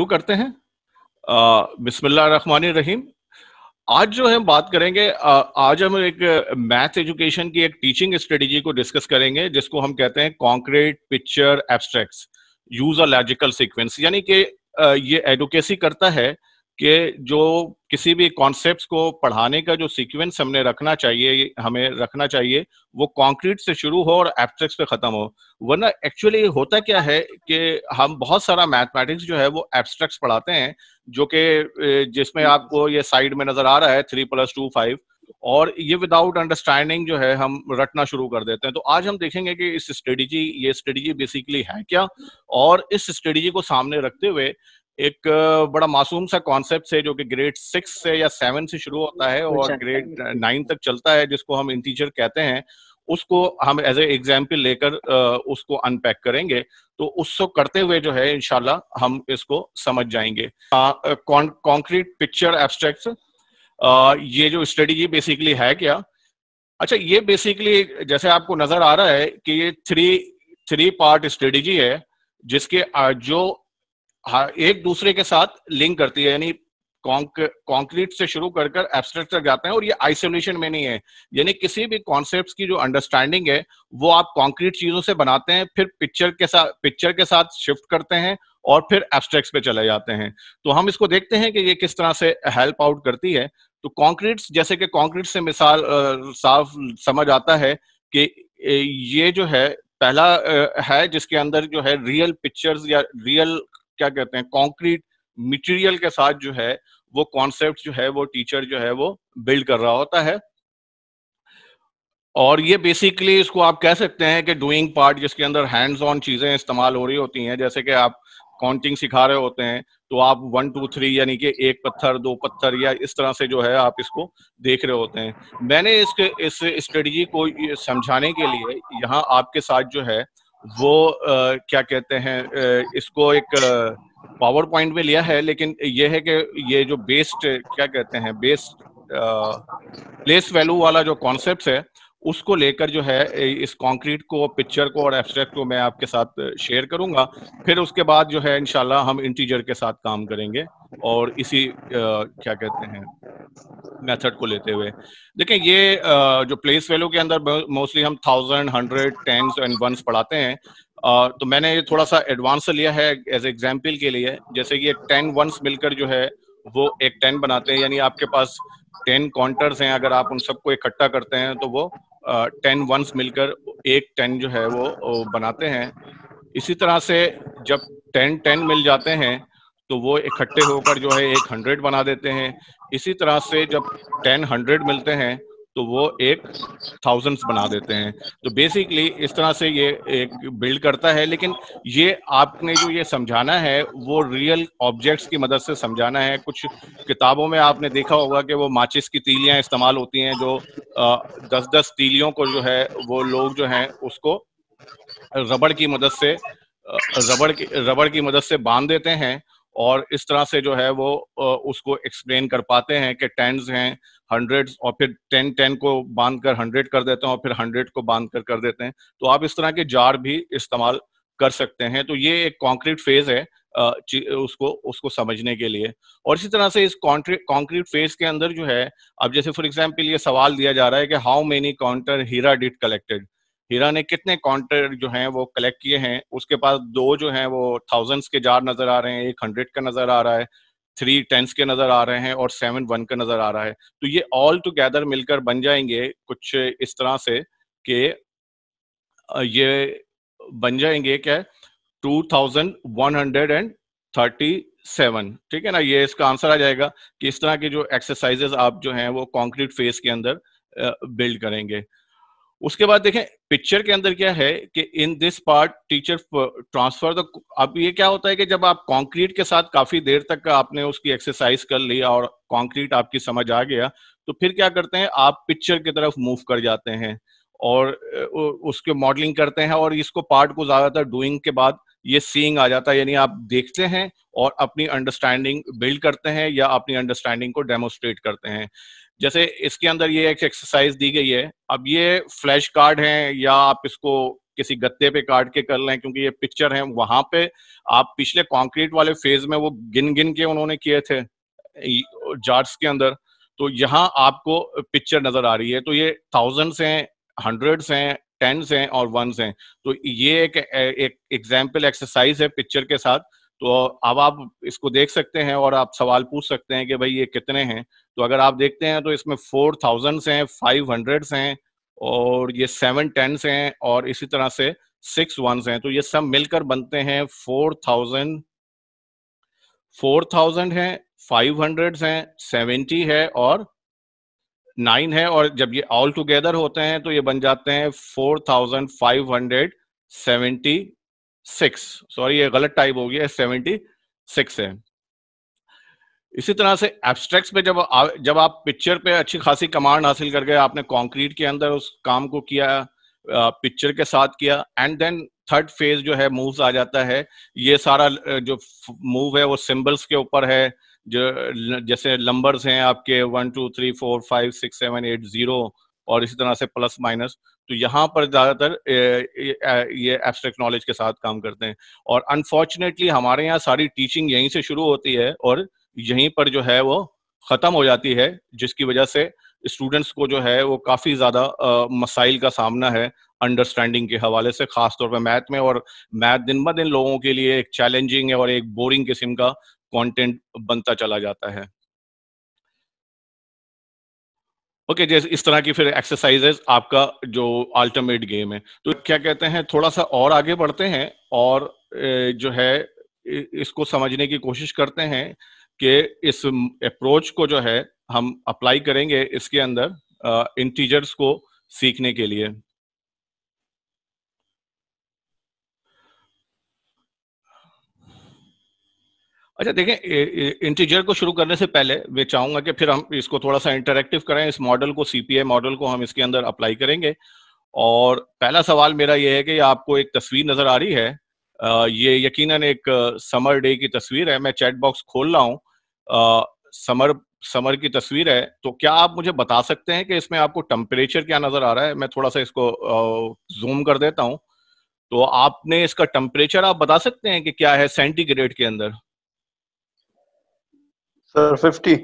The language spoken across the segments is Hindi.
शुरू करते हैं रहमान रहीम आज जो हम बात करेंगे आज हम एक मैथ एजुकेशन की एक टीचिंग स्ट्रेटेजी को डिस्कस करेंगे जिसको हम कहते हैं concrete picture abstracts use a logical sequence यानी कि ये एडुकेसी करता है कि जो किसी भी कॉन्सेप्ट को पढ़ाने का जो सीक्वेंस हमने रखना चाहिए हमें रखना चाहिए वो कॉन्क्रीट से शुरू हो और एब्स्ट्रैक्ट पे खत्म हो वरना एक्चुअली होता क्या है कि हम बहुत सारा मैथमेटिक्स जो है वो एब्स्ट्रैक्ट पढ़ाते हैं जो कि जिसमें आपको ये साइड में नजर आ रहा है थ्री प्लस टू फाइव और ये विदाउट अंडरस्टैंडिंग जो है हम रटना शुरू कर देते हैं तो आज हम देखेंगे कि इस स्ट्रेटेजी ये स्ट्रेटेजी बेसिकली है क्या और इस स्ट्रेटेजी को सामने रखते हुए एक बड़ा मासूम सा कॉन्सेप्ट से जो कि ग्रेड सिक्स से या सेवन से शुरू होता है और ग्रेड नाइन तक चलता है जिसको हम इंटीजर कहते हैं उसको हम एज ए एग्जाम्पल लेकर उसको अनपैक करेंगे तो उसको करते हुए जो है इनशाला हम इसको समझ जाएंगे कॉन्क्रीट पिक्चर एब्स्ट्रैक्ट ये जो स्ट्रेटेजी बेसिकली है क्या अच्छा ये बेसिकली जैसे आपको नजर आ रहा है कि ये थ्री थ्री पार्ट स्ट्रेटेजी है जिसके जो हाँ, एक दूसरे के साथ लिंक करती है यानी कॉन्क्रीट से शुरू कर कर एब्स्ट्रैक्ट जाते हैं और ये आइसोलेशन में नहीं है यानी किसी भी कॉन्सेप्ट की जो अंडरस्टैंडिंग है वो आप कॉन्क्रीट चीजों से बनाते हैं फिर पिक्चर के साथ पिक्चर के साथ शिफ्ट करते हैं और फिर एब्स्ट्रैक्ट पे चले जाते हैं तो हम इसको देखते हैं कि ये किस तरह से हेल्प आउट करती है तो कॉन्क्रीट जैसे कि कॉन्क्रीट से मिसाल साफ समझ आता है कि ये जो है पहला है जिसके अंदर जो है रियल पिक्चर्स या रियल क्या कहते हैं कॉन्क्रीट मटेरियल के साथ जो है वो कॉन्सेप्ट जो है वो टीचर जो है वो बिल्ड कर रहा होता है और ये बेसिकली इसको आप कह सकते हैं कि डूइंग पार्ट जिसके अंदर हैंड्स ऑन चीजें इस्तेमाल हो रही होती हैं जैसे कि आप काउंटिंग सिखा रहे होते हैं तो आप वन टू थ्री यानी कि एक पत्थर दो पत्थर या इस तरह से जो है आप इसको देख रहे होते हैं मैंने इसके इस स्ट्रेटजी को समझाने के लिए यहाँ आपके साथ जो है वो uh, क्या कहते हैं uh, इसको एक पावर पॉइंट में लिया है लेकिन ये है कि ये जो बेस्ड क्या कहते हैं बेस्ड प्लेस वैल्यू वाला जो कॉन्सेप्ट है उसको लेकर जो है इस कंक्रीट को पिक्चर को और एब्स्ट्रैक्ट को मैं आपके साथ शेयर करूंगा फिर उसके बाद जो है इनशाला हम इंटीजर के साथ काम करेंगे और इसी आ, क्या कहते हैं मेथड को लेते हुए देखें ये आ, जो प्लेस वैल्यू के अंदर मोस्टली हम thousand hundred tens and ones पढ़ाते हैं आ, तो मैंने ये थोड़ा सा एडवांस लिया है एज एग्जाम्पल के लिए जैसे कि टेन वंस मिलकर जो है वो एक टेन बनाते हैं यानी आपके पास टेन काउंटर्स हैं अगर आप उन सबको इकट्ठा करते हैं तो वो टेन वंस मिलकर एक टेन जो है वो, वो बनाते हैं इसी तरह से जब टेन टेन मिल जाते हैं तो वो इकट्ठे होकर जो है एक हंड्रेड बना देते हैं इसी तरह से जब टेन हंड्रेड मिलते हैं तो वो एक थाउजेंड्स बना देते हैं तो बेसिकली इस तरह से ये एक बिल्ड करता है लेकिन ये आपने जो ये समझाना है वो रियल ऑब्जेक्ट्स की मदद से समझाना है कुछ किताबों में आपने देखा होगा कि वो माचिस की तीलियां इस्तेमाल होती हैं जो दस दस तीलियों को जो है वो लोग जो हैं उसको रबड़ की मदद से रबड़ की रबड़ की मदद से बांध देते हैं और इस तरह से जो है वो उसको एक्सप्लेन कर पाते हैं कि टेंस हैं हंड्रेड और फिर टेन टेन को बांध कर हंड्रेड कर देते हैं और फिर हंड्रेड को बांध कर कर देते हैं तो आप इस तरह के जार भी इस्तेमाल कर सकते हैं तो ये एक कॉन्क्रीट फेज है उसको उसको समझने के लिए और इसी तरह से इस कॉन्क्रीट फेज के अंदर जो है अब जैसे फॉर एग्जाम्पल ये सवाल दिया जा रहा है कि how many counter Heera did collected Heera ने कितने काउंटर जो हैं वो कलेक्ट किए हैं उसके पास दो जो हैं वो थाउजेंड्स के जार नजर आ रहे हैं एक हंड्रेड का नजर आ रहा है थ्री टेंस के नजर आ रहे हैं और सेवन वन का नजर आ रहा है तो ये ऑल टुगेदर मिलकर बन जाएंगे कुछ इस तरह से कि ये बन जाएंगे क्या two thousand one hundred and thirty seven ठीक है ना ये इसका आंसर आ जाएगा कि इस तरह के जो एक्सरसाइजेस आप जो हैं वो कॉन्क्रीट फेस के अंदर बिल्ड करेंगे उसके बाद देखें पिक्चर के अंदर क्या है कि in this part teacher transfer the अब ये क्या होता है कि जब आप कंक्रीट के साथ काफी देर तक आपने उसकी एक्सरसाइज कर ली और कंक्रीट आपकी समझ आ गया तो फिर क्या करते हैं आप पिक्चर की तरफ मूव कर जाते हैं और uh, उसके मॉडलिंग करते हैं और इसको पार्ट को ज्यादातर डूइंग के बाद ये सीइंग आ जाता है यानी आप देखते हैं और अपनी अंडरस्टैंडिंग बिल्ड करते हैं या अपनी अंडरस्टैंडिंग को डेमोस्ट्रेट करते हैं जैसे इसके अंदर ये एक एक्सरसाइज दी गई है अब ये फ्लैश कार्ड है या आप इसको किसी गत्ते पे काट के कर लें क्योंकि ये पिक्चर है वहां पे आप पिछले कॉन्क्रीट वाले फेज में वो गिन गिन के उन्होंने किए थे जार्स के अंदर तो यहाँ आपको पिक्चर नजर आ रही है तो ये थाउजेंड्स हैं हंड्रेड्स हैं टेंस हैं और वंस हैं तो ये एक एक एग्जाम्पल एक्सरसाइज है पिक्चर के साथ तो अब आप इसको देख सकते हैं और आप सवाल पूछ सकते हैं कि भाई ये कितने हैं तो अगर आप देखते हैं तो इसमें फोर थाउजेंड्स हैं फाइव हंड्रेड्स हैं और ये सेवन टेंस हैं और इसी तरह से सिक्स वंस हैं तो ये सब मिलकर बनते हैं फोर थाउजेंड फोर थाउजेंड हैं फाइव हंड्रेड हैं सेवेंटी है और नाइन है और जब ये ऑल टुगेदर होते हैं तो ये बन जाते हैं four thousand five hundred seventy six sorry ये गलत टाइप हो गया सेवेंटी सिक्स है इसी तरह से एब्स्ट्रैक्ट पे जब आ, जब आप पिक्चर पे अच्छी खासी कमांड हासिल कर गए आपने कंक्रीट के अंदर उस काम को किया पिक्चर के साथ किया एंड देन थर्ड फेज जो है मूव्स आ जाता है ये सारा जो मूव है वो सिंबल्स के ऊपर है जो जैसे नंबर्स हैं आपके one two three four five six seven eight zero और इसी तरह से प्लस माइनस तो यहाँ पर ज़्यादातर ये एब्स्ट्रैक्ट नॉलेज के साथ काम करते हैं और अनफॉर्चुनेटली हमारे यहाँ सारी टीचिंग यहीं से शुरू होती है और यहीं पर जो है वो ख़त्म हो जाती है जिसकी वजह से स्टूडेंट्स को जो है वो काफ़ी ज़्यादा मसाइल का सामना है अंडरस्टैंडिंग के हवाले से खास तौर मैथ में और मैथ दिन ब दिन लोगों के लिए एक चैलेंजिंग और एक बोरिंग किस्म का कंटेंट बनता चला जाता है ओके okay, जैसे इस तरह की फिर एक्सरसाइजेस आपका जो अल्टीमेट गेम है तो क्या कहते हैं थोड़ा सा और आगे बढ़ते हैं और जो है इसको समझने की कोशिश करते हैं कि इस अप्रोच को जो है हम अप्लाई करेंगे इसके अंदर इंटीजर्स को सीखने के लिए अच्छा देखें इंटीजर को शुरू करने से पहले मैं चाहूंगा कि फिर हम इसको थोड़ा सा इंटरेक्टिव करें इस मॉडल को सीपीए मॉडल को हम इसके अंदर अप्लाई करेंगे और पहला सवाल मेरा यह है कि आपको एक तस्वीर नजर आ रही है ये यकीनन एक समर डे की तस्वीर है मैं चैट बॉक्स खोल रहा हूँ समर समर की तस्वीर है तो क्या आप मुझे बता सकते हैं कि इसमें आपको टेम्परेचर क्या नजर आ रहा है मैं थोड़ा सा इसको जूम कर देता हूँ तो आपने इसका टेम्परेचर आप बता सकते हैं कि क्या है सेंटीग्रेड के अंदर सर 50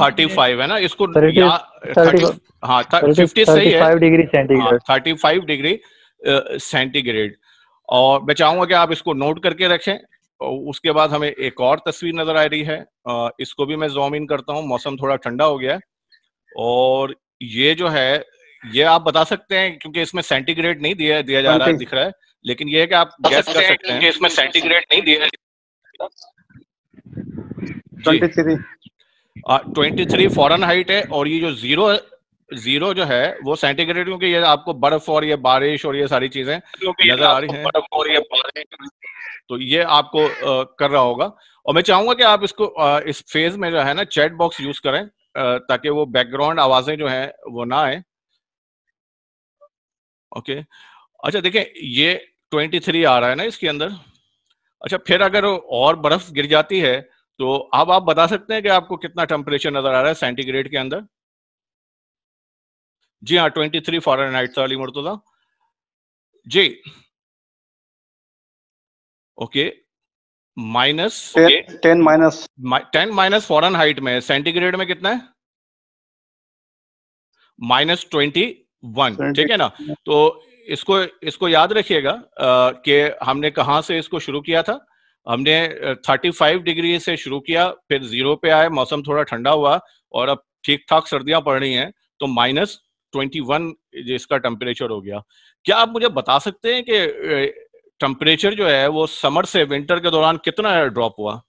थर्टी फाइव है ना इसको 30, हाँ फिफ्टी सही है थर्टी फाइव डिग्री सेंटीग्रेड और मैं चाहूंगा कि आप इसको नोट करके रखें उसके बाद हमें एक और तस्वीर नजर आ रही है इसको भी मैं जॉम इन करता हूँ मौसम थोड़ा ठंडा हो गया है और ये जो है ये आप बता सकते हैं क्योंकि इसमें सेंटीग्रेड नहीं दिया दिया जा रहा है दिख रहा है लेकिन ये है कि आप गैस कर सकते हैं इसमें सेंटीग्रेड नहीं दिया twenty three twenty three Fahrenheit है और ये जो जीरो जीरो जो है वो सेंटीग्रेड क्योंकि ये आपको बर्फ और ये बारिश और ये सारी चीजें नजर आ रही हैं बर्फ और ये बारिश तो ये आपको आ, कर रहा होगा और मैं चाहूंगा कि आप इसको आ, इस फेज में जो है ना चैट बॉक्स यूज करें आ, ताकि वो बैकग्राउंड आवाजें जो है वो ना आए ओके अच्छा देखिये ये 23 आ रहा है ना इसके अंदर अच्छा फिर अगर और बर्फ गिर जाती है तो अब आप बता सकते हैं कि आपको कितना टेम्परेचर नजर आ रहा है सेंटीग्रेड के अंदर जी हाँ ट्वेंटी थ्री फॉरन नाइट था Ali Murtuza ji okay minus ten minus ten minus Fahrenheit में सेंटीग्रेड में कितना है माइनस ट्वेंटी वन ठीक है ना तो इसको इसको याद रखिएगा कि हमने कहा से इसको शुरू किया था हमने 35 डिग्री से शुरू किया फिर जीरो पे आए मौसम थोड़ा ठंडा हुआ और अब ठीक ठाक सर्दियां पड़ रही हैं तो माइनस ट्वेंटी वन इसका टेम्परेचर हो गया क्या आप मुझे बता सकते हैं कि टेम्परेचर जो है वो समर से विंटर के दौरान कितना ड्रॉप हुआ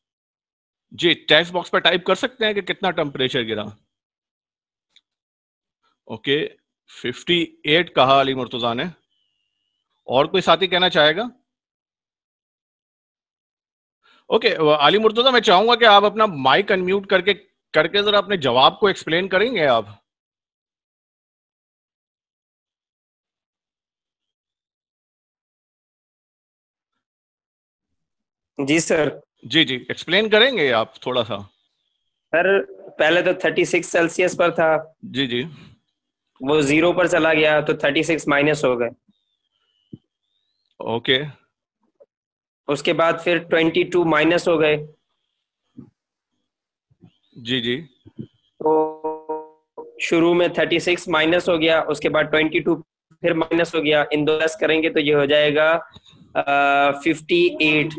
जी टेक्स्ट बॉक्स पर टाइप कर सकते हैं कि कितना टेम्परेचर गिरा ओके 58 कहा अली मुर्तुजा ने और कोई साथी कहना चाहेगा ओके अली मुर्तुजा मैं चाहूंगा कि आप अपना माइक अनम्यूट करके करके जरा अपने जवाब को एक्सप्लेन करेंगे आप जी सर जी जी एक्सप्लेन करेंगे आप थोड़ा सा सर पहले तो 36 सेल्सियस पर था जी जी वो जीरो पर चला गया तो 36 माइनस हो गए ओके okay. उसके बाद फिर ट्वेंटी टू माइनस हो गए जी जी तो शुरू में थर्टी सिक्स माइनस हो गया उसके बाद ट्वेंटी टू फिर माइनस हो गया इन दो दस करेंगे तो ये हो जाएगा फिफ्टी एट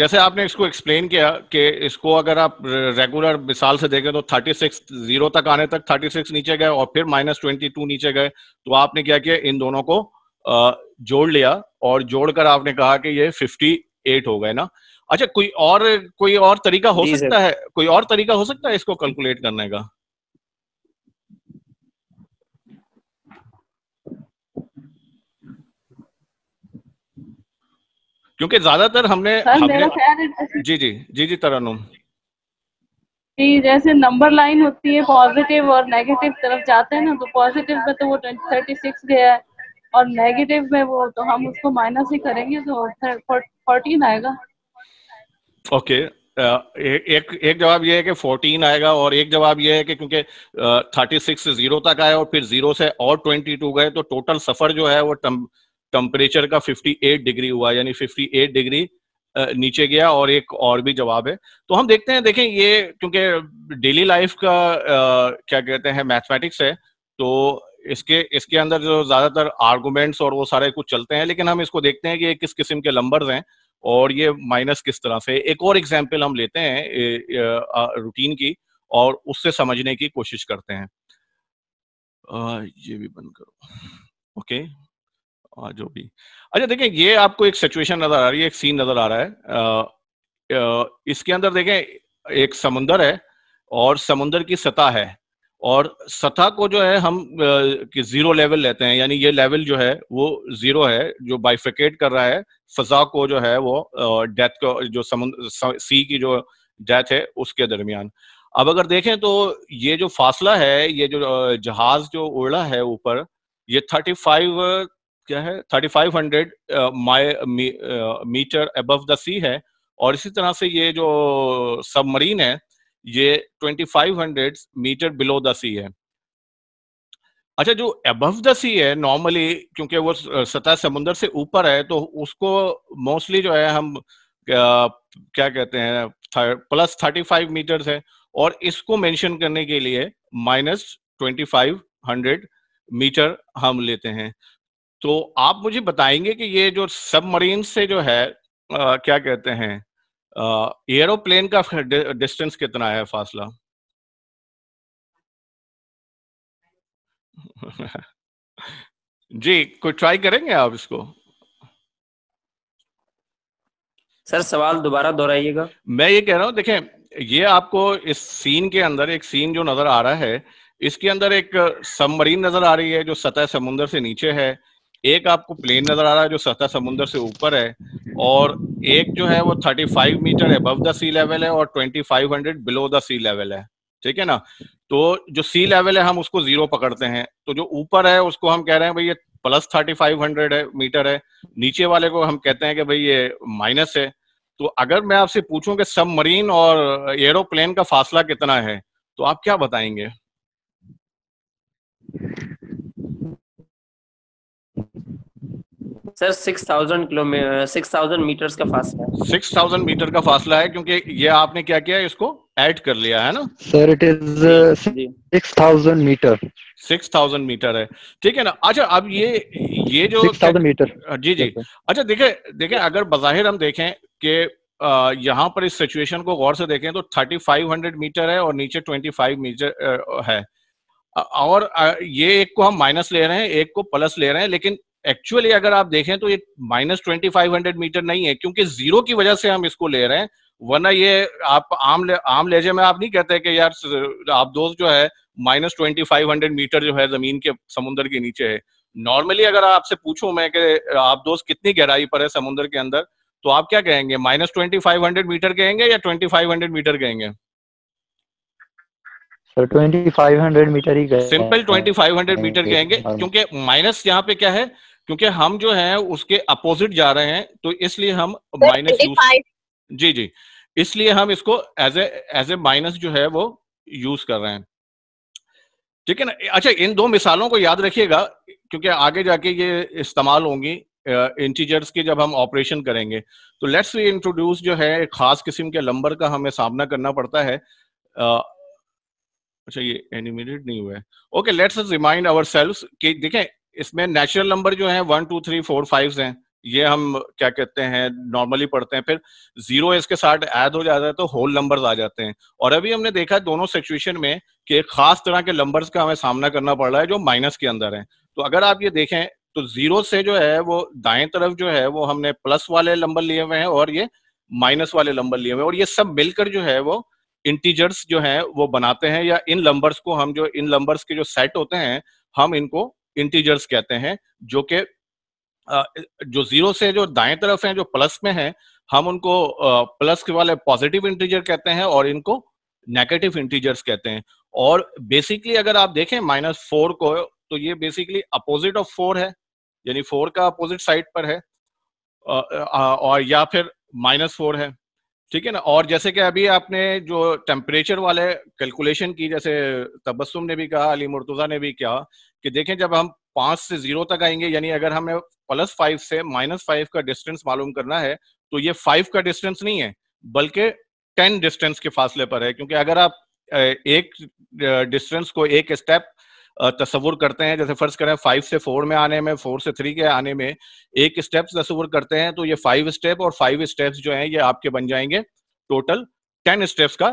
जैसे आपने इसको एक्सप्लेन किया कि इसको अगर आप रेगुलर मिसाल से देखें तो थर्टी सिक्स जीरो तक आने तक थर्टी सिक्स नीचे गए और फिर माइनस ट्वेंटी टू नीचे गए तो आपने क्या किया इन दोनों को जोड़ लिया और जोड़कर आपने कहा कि ये फिफ्टी एट हो गए ना अच्छा कोई और कोई और तरीका हो सकता है कोई और तरीका हो सकता है इसको कैलकुलेट करने का क्योंकि ज्यादातर हमने, हमने जी जी जी जी तरनुम जैसे नंबर लाइन होती है पॉजिटिव और नेगेटिव तरफ जाते हैं ना तो पॉजिटिव में तो वो थर्टी सिक्स गया है और नेगेटिव में वो तो हम उसको माइनस ही करेंगे तो फोर्टीन आएगा ओके uh, एक एक जवाब ये है कि फोर्टीन आएगा और एक जवाब ये है कि क्योंकि थर्टी सिक्स से जीरो तक आया और फिर जीरो से और ट्वेंटी टू गए तो टोटल सफर जो है वो टेम्परेचर का फिफ्टी एट डिग्री हुआ यानी फिफ्टी एट डिग्री नीचे गया और एक और भी जवाब है तो हम देखते हैं देखें ये क्योंकि डेली लाइफ का आ, uh, क्या कहते हैं मैथमेटिक्स है तो इसके इसके अंदर जो ज्यादातर आर्गूमेंट्स और वो सारे कुछ चलते हैं लेकिन हम इसको देखते हैं कि ये किस किस्म के लंबर्स हैं और ये माइनस किस तरह से एक और एग्जाम्पल हम लेते हैं रूटीन की और उससे समझने की कोशिश करते हैं आ, ये भी बंद करो ओके आ, जो भी अच्छा देखें ये आपको एक सिचुएशन नजर आ रही है एक सीन नजर आ रहा है आ, इसके अंदर देखें एक समुंदर है और समुंदर की सतह है और सतह को जो है हम कि जीरो लेवल लेते हैं यानी ये लेवल जो है वो जीरो है जो बाइफिकेट कर रहा है फजा को जो है वो डेथ को जो समुद्र सी की जो डेथ है उसके दरमियान अब अगर देखें तो ये जो फासला है ये जो जहाज जो उड़ा है ऊपर ये थर्टी फाइव क्या है thirty five hundred my metre above the sea है और इसी तरह से ये जो सबमरीन है ये 2500 मीटर बिलो द सी है अच्छा जो अबव द सी है नॉर्मली क्योंकि वो सतह समुद्र से ऊपर है तो उसको मोस्टली जो है हम क्या, कहते हैं प्लस 35 मीटर है और इसको मेंशन करने के लिए माइनस 2500 मीटर हम लेते हैं तो आप मुझे बताएंगे कि ये जो सबमरीन से जो है आ, क्या कहते हैं एरोप्लेन का डिस्टेंस कितना है फासला जी कोई ट्राई करेंगे आप इसको सर सवाल दोबारा दोहराइएगा मैं ये कह रहा हूं देखें ये आपको इस सीन के अंदर एक सीन जो नजर आ रहा है इसके अंदर एक सबमरीन नजर आ रही है जो सतह समुद्र से नीचे है एक आपको प्लेन नजर आ रहा है जो सतह समुद्र से ऊपर है और एक जो है वो 35 metre above the sea level है और 2500 बिलो द सी लेवल है ठीक है ना तो जो सी लेवल है हम उसको जीरो पकड़ते हैं तो जो ऊपर है उसको हम कह रहे हैं भाई ये प्लस थर्टी फाइव हंड्रेड है मीटर है नीचे वाले को हम कहते हैं कि भाई ये माइनस है तो अगर मैं आपसे पूछूं कि मरीन और एरोप्लेन का फासला कितना है तो आप क्या बताएंगे sir six thousand kilometre six thousand metre का फासला है सिक्स थाउजेंड मीटर का फासला है क्योंकि ये आपने क्या किया इसको ऐड कर लिया है ना sir it is six thousand metre six thousand metre है ठीक है ना अच्छा अब ये ये जो सिक्स थाउजेंड मीटर जी जी अच्छा देखे देखे अगर बाहिर हम देखें कि यहाँ पर इस सिचुएशन को गौर से देखें तो थर्टी फाइव हंड्रेड मीटर है और नीचे ट्वेंटी फाइव मीटर है और ये एक को हम माइनस ले रहे हैं एक को प्लस ले रहे हैं लेकिन एक्चुअली अगर आप देखें तो ये minus twenty five hundred metre नहीं है क्योंकि जीरो की वजह से हम इसको ले रहे हैं वरना ये आप आम ले, आम लेजे में आप नहीं कहते कि यार आप दोस्त जो है minus twenty five hundred metre जो है जमीन के समुद्र के नीचे है नॉर्मली अगर आपसे पूछूं मैं कि आप दोस्त कितनी गहराई पर है समुद्र के अंदर तो आप क्या कहेंगे minus twenty five hundred metre कहेंगे या ट्वेंटी फाइव हंड्रेड मीटर कहेंगे ट्वेंटी फाइव हंड्रेड मीटर ही simple twenty five hundred metre कहेंगे क्योंकि माइनस यहाँ पे क्या है क्योंकि हम जो है उसके अपोजिट जा रहे हैं तो इसलिए हम माइनस तो यूज जी जी इसलिए हम इसको as a as a minus जो है वो यूज कर रहे हैं ठीक है ना अच्छा इन दो मिसालों को याद रखिएगा क्योंकि आगे जाके ये इस्तेमाल होंगी इंटीजर्स के जब हम ऑपरेशन करेंगे तो लेट्स री इंट्रोड्यूस जो है एक खास किस्म के लंबर का हमें सामना करना पड़ता है uh, अच्छा ये एनिमेटेड नहीं हुआ है okay let's remind ourselves कि देखें इसमें नेचुरल नंबर जो है one two three four five हैं ये हम क्या कहते हैं नॉर्मली पढ़ते हैं फिर जीरो इसके साथ ऐड हो जाता है तो होल नंबर्स आ जाते हैं और अभी हमने देखा दोनों सिचुएशन में कि एक खास तरह के नंबर्स का हमें सामना करना पड़ रहा है जो माइनस के अंदर है तो अगर आप ये देखें तो जीरो से जो है वो दाएं तरफ जो है वो हमने प्लस वाले नंबर लिए हुए हैं और ये माइनस वाले नंबर लिए हुए हैं और ये सब मिलकर जो है वो इंटीजर्स जो है वो बनाते हैं या इन नंबर्स को हम जो इन नंबर्स के जो सेट होते हैं हम इनको इंटीजर्स कहते हैं जो कि जो जीरो से जो दाएं तरफ हैं जो प्लस में हैं हम उनको प्लस के वाले पॉजिटिव इंटीजर कहते हैं और इनको नेगेटिव इंटीजर्स कहते हैं और बेसिकली अगर आप देखें माइनस फोर को तो ये बेसिकली अपोजिट ऑफ फोर है यानी फोर का अपोजिट साइड पर है और या फिर माइनस फोर है ठीक है ना और जैसे कि अभी आपने जो टेम्परेचर वाले कैलकुलेशन की जैसे तबस्सुम ने भी कहा अली मुर्तज़ा ने भी कहा कि देखें जब हम पांच से ज़ीरो तक आएंगे यानी अगर हमें प्लस फाइव से माइनस फाइव का डिस्टेंस मालूम करना है तो ये फाइव का डिस्टेंस नहीं है बल्कि टेन डिस्टेंस के फासले पर है क्योंकि अगर आप एक डिस्टेंस को एक स्टेप तस्वुर करते हैं जैसे फर्ज करें फाइव से फोर में आने में फोर से थ्री के आने में एक स्टेप तस्वुर करते हैं तो ये फाइव स्टेप और फाइव स्टेप्स जो हैं ये आपके बन जाएंगे टोटल टेन स्टेप्स का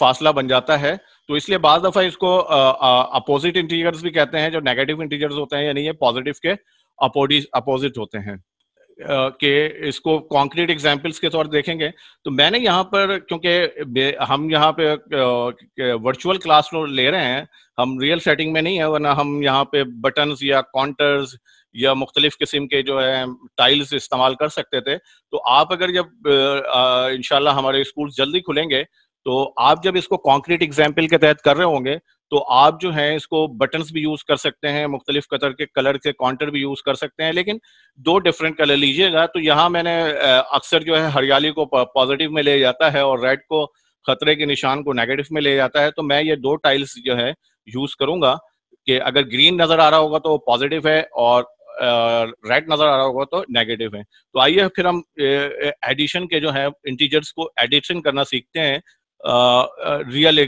फासला बन जाता है तो इसलिए बाज दफा इसको अपोजिट इंटीजर्स भी कहते हैं जो नेगेटिव इंटीजर्स होते हैं यानी ये पॉजिटिव के अपोजिट होते हैं के इसको कॉन्क्रीट एग्जाम्पल्स के तौर देखेंगे तो मैंने यहाँ पर क्योंकि हम यहाँ पे वर्चुअल क्लास ले रहे हैं हम रियल सेटिंग में नहीं है वरना हम यहाँ पे बटन्स या काउंटर्स या मुख्तलिफ किस्म के जो है टाइल्स इस्तेमाल कर सकते थे तो आप अगर जब इनशाला हमारे स्कूल जल्दी खुलेंगे तो आप जब इसको कॉन्क्रीट एग्जाम्पल के तहत कर रहे होंगे तो आप जो है इसको बटन्स भी यूज कर सकते हैं मुख्तलिफ कतर के कलर के काउंटर भी यूज कर सकते हैं लेकिन दो डिफरेंट कलर लीजिएगा तो यहाँ मैंने अक्सर जो है हरियाली को पॉजिटिव में ले जाता है और रेड को खतरे के निशान को नेगेटिव में ले जाता है तो मैं ये दो टाइल्स जो है यूज करूंगा कि अगर ग्रीन नजर आ रहा होगा तो पॉजिटिव है और रेड नजर आ रहा होगा तो नेगेटिव है तो आइए फिर हम एडिशन के जो है इंटीजर्स को एडिशन करना सीखते हैं रियल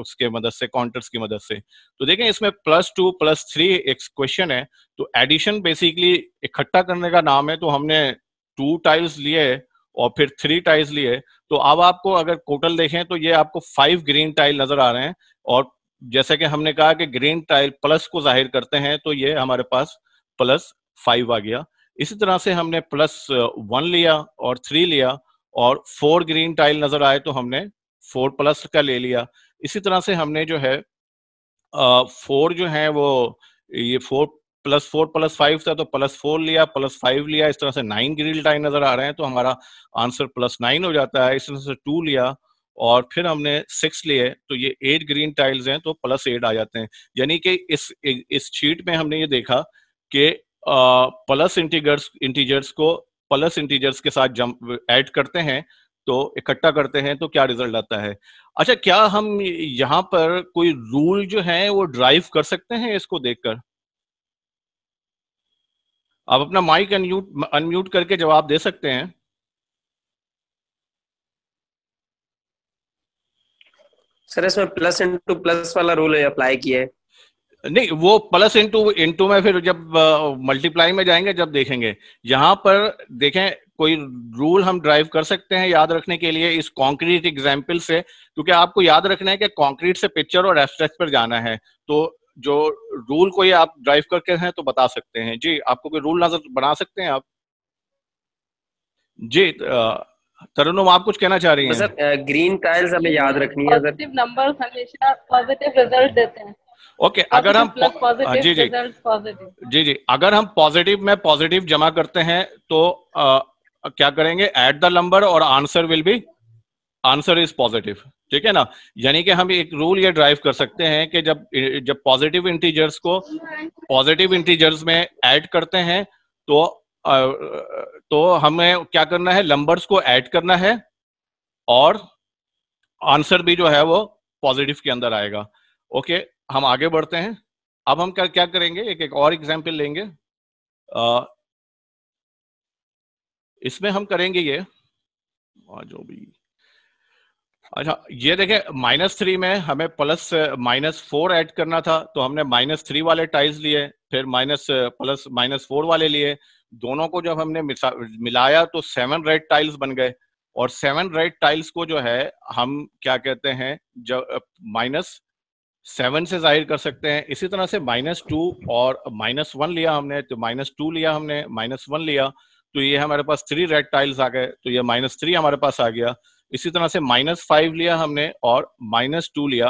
उसके मदद से काउंटर्स की मदद से तो देखें इसमें प्लस टू प्लस थ्री एक क्वेश्चन है तो एडिशन बेसिकली इकट्ठा करने का नाम है तो हमने टू टाइल्स लिए और फिर थ्री टाइल्स लिए तो अब आपको अगर टोटल देखें तो ये आपको फाइव ग्रीन टाइल नजर आ रहे हैं और जैसे कि हमने कहा कि ग्रीन टाइल प्लस को जाहिर करते हैं तो ये हमारे पास प्लस फाइव आ गया इसी तरह से हमने प्लस वन लिया और थ्री लिया और फोर ग्रीन टाइल नजर आए तो हमने फोर प्लस का ले लिया इसी तरह से हमने जो है फोर जो है वो ये four plus four plus five था तो प्लस फोर लिया प्लस फाइव लिया इस तरह से नाइन ग्रीन टाइल नजर आ रहे हैं तो हमारा आंसर प्लस नाइन हो जाता है इस तरह से टू लिया और फिर हमने सिक्स लिए तो ये एट ग्रीन टाइल्स हैं तो प्लस एट आ जाते हैं यानी कि इस इस शीट में हमने ये देखा कि प्लस इंटीगर्स इंटीजर्स को प्लस इंटीजर्स के साथ जम ऐड करते हैं तो इकट्ठा करते हैं तो क्या रिजल्ट आता है अच्छा क्या हम यहाँ पर कोई रूल जो है वो ड्राइव कर सकते हैं इसको देखकर आप अपना माइक अनम्यूट अनम्यूट करके जवाब दे सकते हैं सर इसमें प्लस इनटू प्लस वाला रूल अप्लाई किया है नहीं वो प्लस इंटू इंटू में फिर जब मल्टीप्लाई में जाएंगे जब देखेंगे यहाँ पर देखें कोई रूल हम ड्राइव कर सकते हैं याद रखने के लिए इस कॉन्क्रीट एग्जाम्पल से क्योंकि आपको याद रखना है कि कॉन्क्रीट से पिक्चर और एब्स्ट्रैक्ट पर जाना है तो जो रूल कोई आप ड्राइव करके हैं तो बता सकते हैं जी आपको कोई रूल नजर बना सकते हैं आप जी तरुण आप कुछ कहना चाह रही हैं सर ग्रीन टाइल्स हमें याद रखनी है पॉजिटिव नंबर हमेशा पॉजिटिव रिजल्ट देते हैं ओके okay, अगर हम हाँ, जी जी जी जी अगर हम पॉजिटिव में पॉजिटिव जमा करते हैं तो आ, क्या करेंगे एट द नंबर और answer will be answer is positive ठीक है ना यानी कि हम एक रूल ये ड्राइव कर सकते हैं कि जब जब पॉजिटिव इंटीजर्स को पॉजिटिव इंटीजर्स में ऐड करते हैं तो आ, तो हमें क्या करना है नंबर्स को ऐड करना है और आंसर भी जो है वो पॉजिटिव के अंदर आएगा ओके okay? हम आगे बढ़ते हैं अब हम क्या क्या करेंगे एक एक और एग्जाम्पल लेंगे आ, इसमें हम करेंगे ये जो भी अच्छा ये देखें माइनस थ्री में हमें प्लस माइनस फोर ऐड करना था तो हमने माइनस थ्री वाले टाइल्स लिए फिर माइनस प्लस माइनस फोर वाले लिए दोनों को जब हमने मिलाया तो सेवन रेड टाइल्स बन गए और सेवन रेड टाइल्स को जो है हम क्या कहते हैं जब माइनस सेवन से जाहिर कर सकते हैं इसी तरह से माइनस टू और माइनस वन लिया हमने तो माइनस टू लिया हमने माइनस वन लिया तो ये हमारे पास थ्री रेड टाइल्स आ गए तो ये माइनस थ्री हमारे पास आ गया इसी तरह से माइनस फाइव लिया हमने और माइनस टू लिया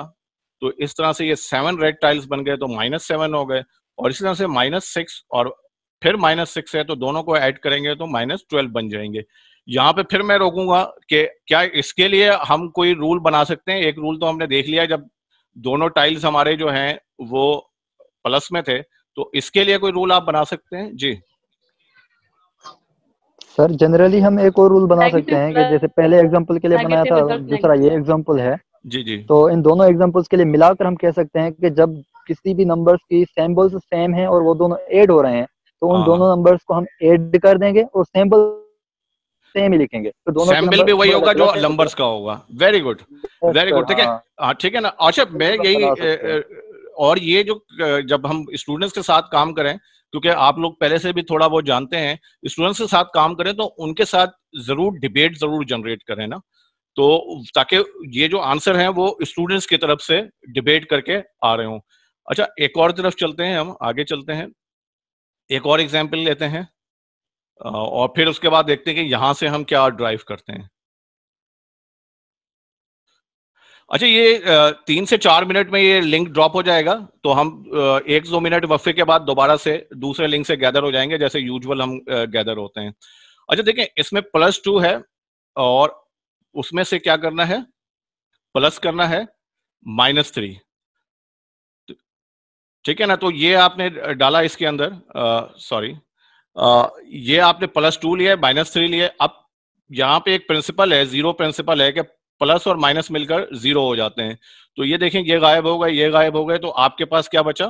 तो इस तरह से ये सेवन रेड टाइल्स बन गए तो माइनस सेवन हो गए और इसी तरह से माइनस सिक्स और फिर माइनस सिक्स है तो दोनों को ऐड करेंगे तो माइनस ट्वेल्व बन जाएंगे यहाँ पे फिर मैं रोकूंगा कि क्या इसके लिए हम कोई रूल बना सकते हैं एक रूल तो हमने देख लिया जब दोनों टाइल्स हमारे जो हैं वो प्लस में थे तो इसके लिए कोई रूल आप बना सकते हैं जी सर जनरली हम एक और रूल बना सकते हैं कि जैसे पहले एग्जांपल के लिए बनाया था दूसरा ये एग्जांपल है जी जी तो इन दोनों एग्जांपल्स के लिए मिलाकर हम कह सकते हैं कि जब किसी भी नंबर्स की सैम्बल्स सेम हैं और वो दोनों ऐड हो रहे हैं तो उन हाँ। दोनों नंबर्स को हम ऐड कर देंगे और सैम्बल सेम ही लिखेंगे तो दोनों सैम्पल भी वही होगा जो लंबर्स का होगा वेरी गुड वेरी गुड ठीक है हाँ।, हाँ ठीक है ना अच्छा मैं यही और ये जो जब हम स्टूडेंट्स के साथ काम करें क्योंकि आप लोग पहले से भी थोड़ा बहुत जानते हैं स्टूडेंट्स के साथ काम करें तो उनके साथ जरूर डिबेट जरूर जनरेट करें ना तो ताकि ये जो आंसर है वो स्टूडेंट्स की तरफ से डिबेट करके आ रहे हों अच्छा एक और तरफ चलते हैं हम आगे चलते हैं एक और एग्जाम्पल लेते हैं और फिर उसके बाद देखते हैं कि यहां से हम क्या ड्राइव करते हैं अच्छा ये तीन से चार मिनट में ये लिंक ड्रॉप हो जाएगा तो हम एक दो मिनट वफे के बाद दोबारा से दूसरे लिंक से गैदर हो जाएंगे जैसे यूजुअल हम गैदर होते हैं अच्छा देखें इसमें प्लस टू है और उसमें से क्या करना है प्लस करना है माइनस थ्री तो, ठीक है ना तो ये आपने डाला इसके अंदर सॉरी ये आपने प्लस टू लिया है माइनस थ्री लिया अब यहाँ पे एक प्रिंसिपल है जीरो प्रिंसिपल है कि प्लस और माइनस मिलकर जीरो हो जाते हैं तो ये देखें ये गायब हो गए ये गायब हो गए तो आपके पास क्या बचा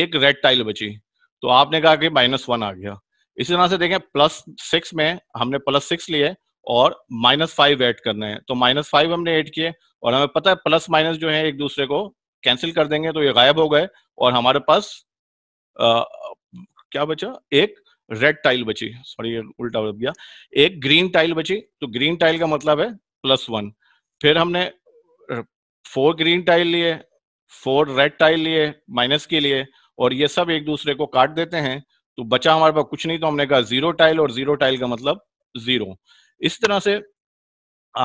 एक रेड टाइल बची तो आपने कहा कि माइनस वन आ गया इसी तरह से देखें प्लस सिक्स में हमने प्लस सिक्स लिए और माइनस फाइव एड करना है तो माइनस फाइव हमने एड किए और हमें पता है प्लस माइनस जो है एक दूसरे को कैंसिल कर देंगे तो ये गायब हो गए और हमारे पास आ, क्या बचा एक रेड टाइल बची सॉरी उल्टा हो गया एक ग्रीन टाइल बची तो ग्रीन टाइल का मतलब है प्लस वन फिर हमने फोर ग्रीन टाइल लिए फोर रेड टाइल लिए माइनस के लिए और ये सब एक दूसरे को काट देते हैं तो बचा हमारे पास कुछ नहीं तो हमने कहा जीरो टाइल और जीरो टाइल का मतलब जीरो इस तरह से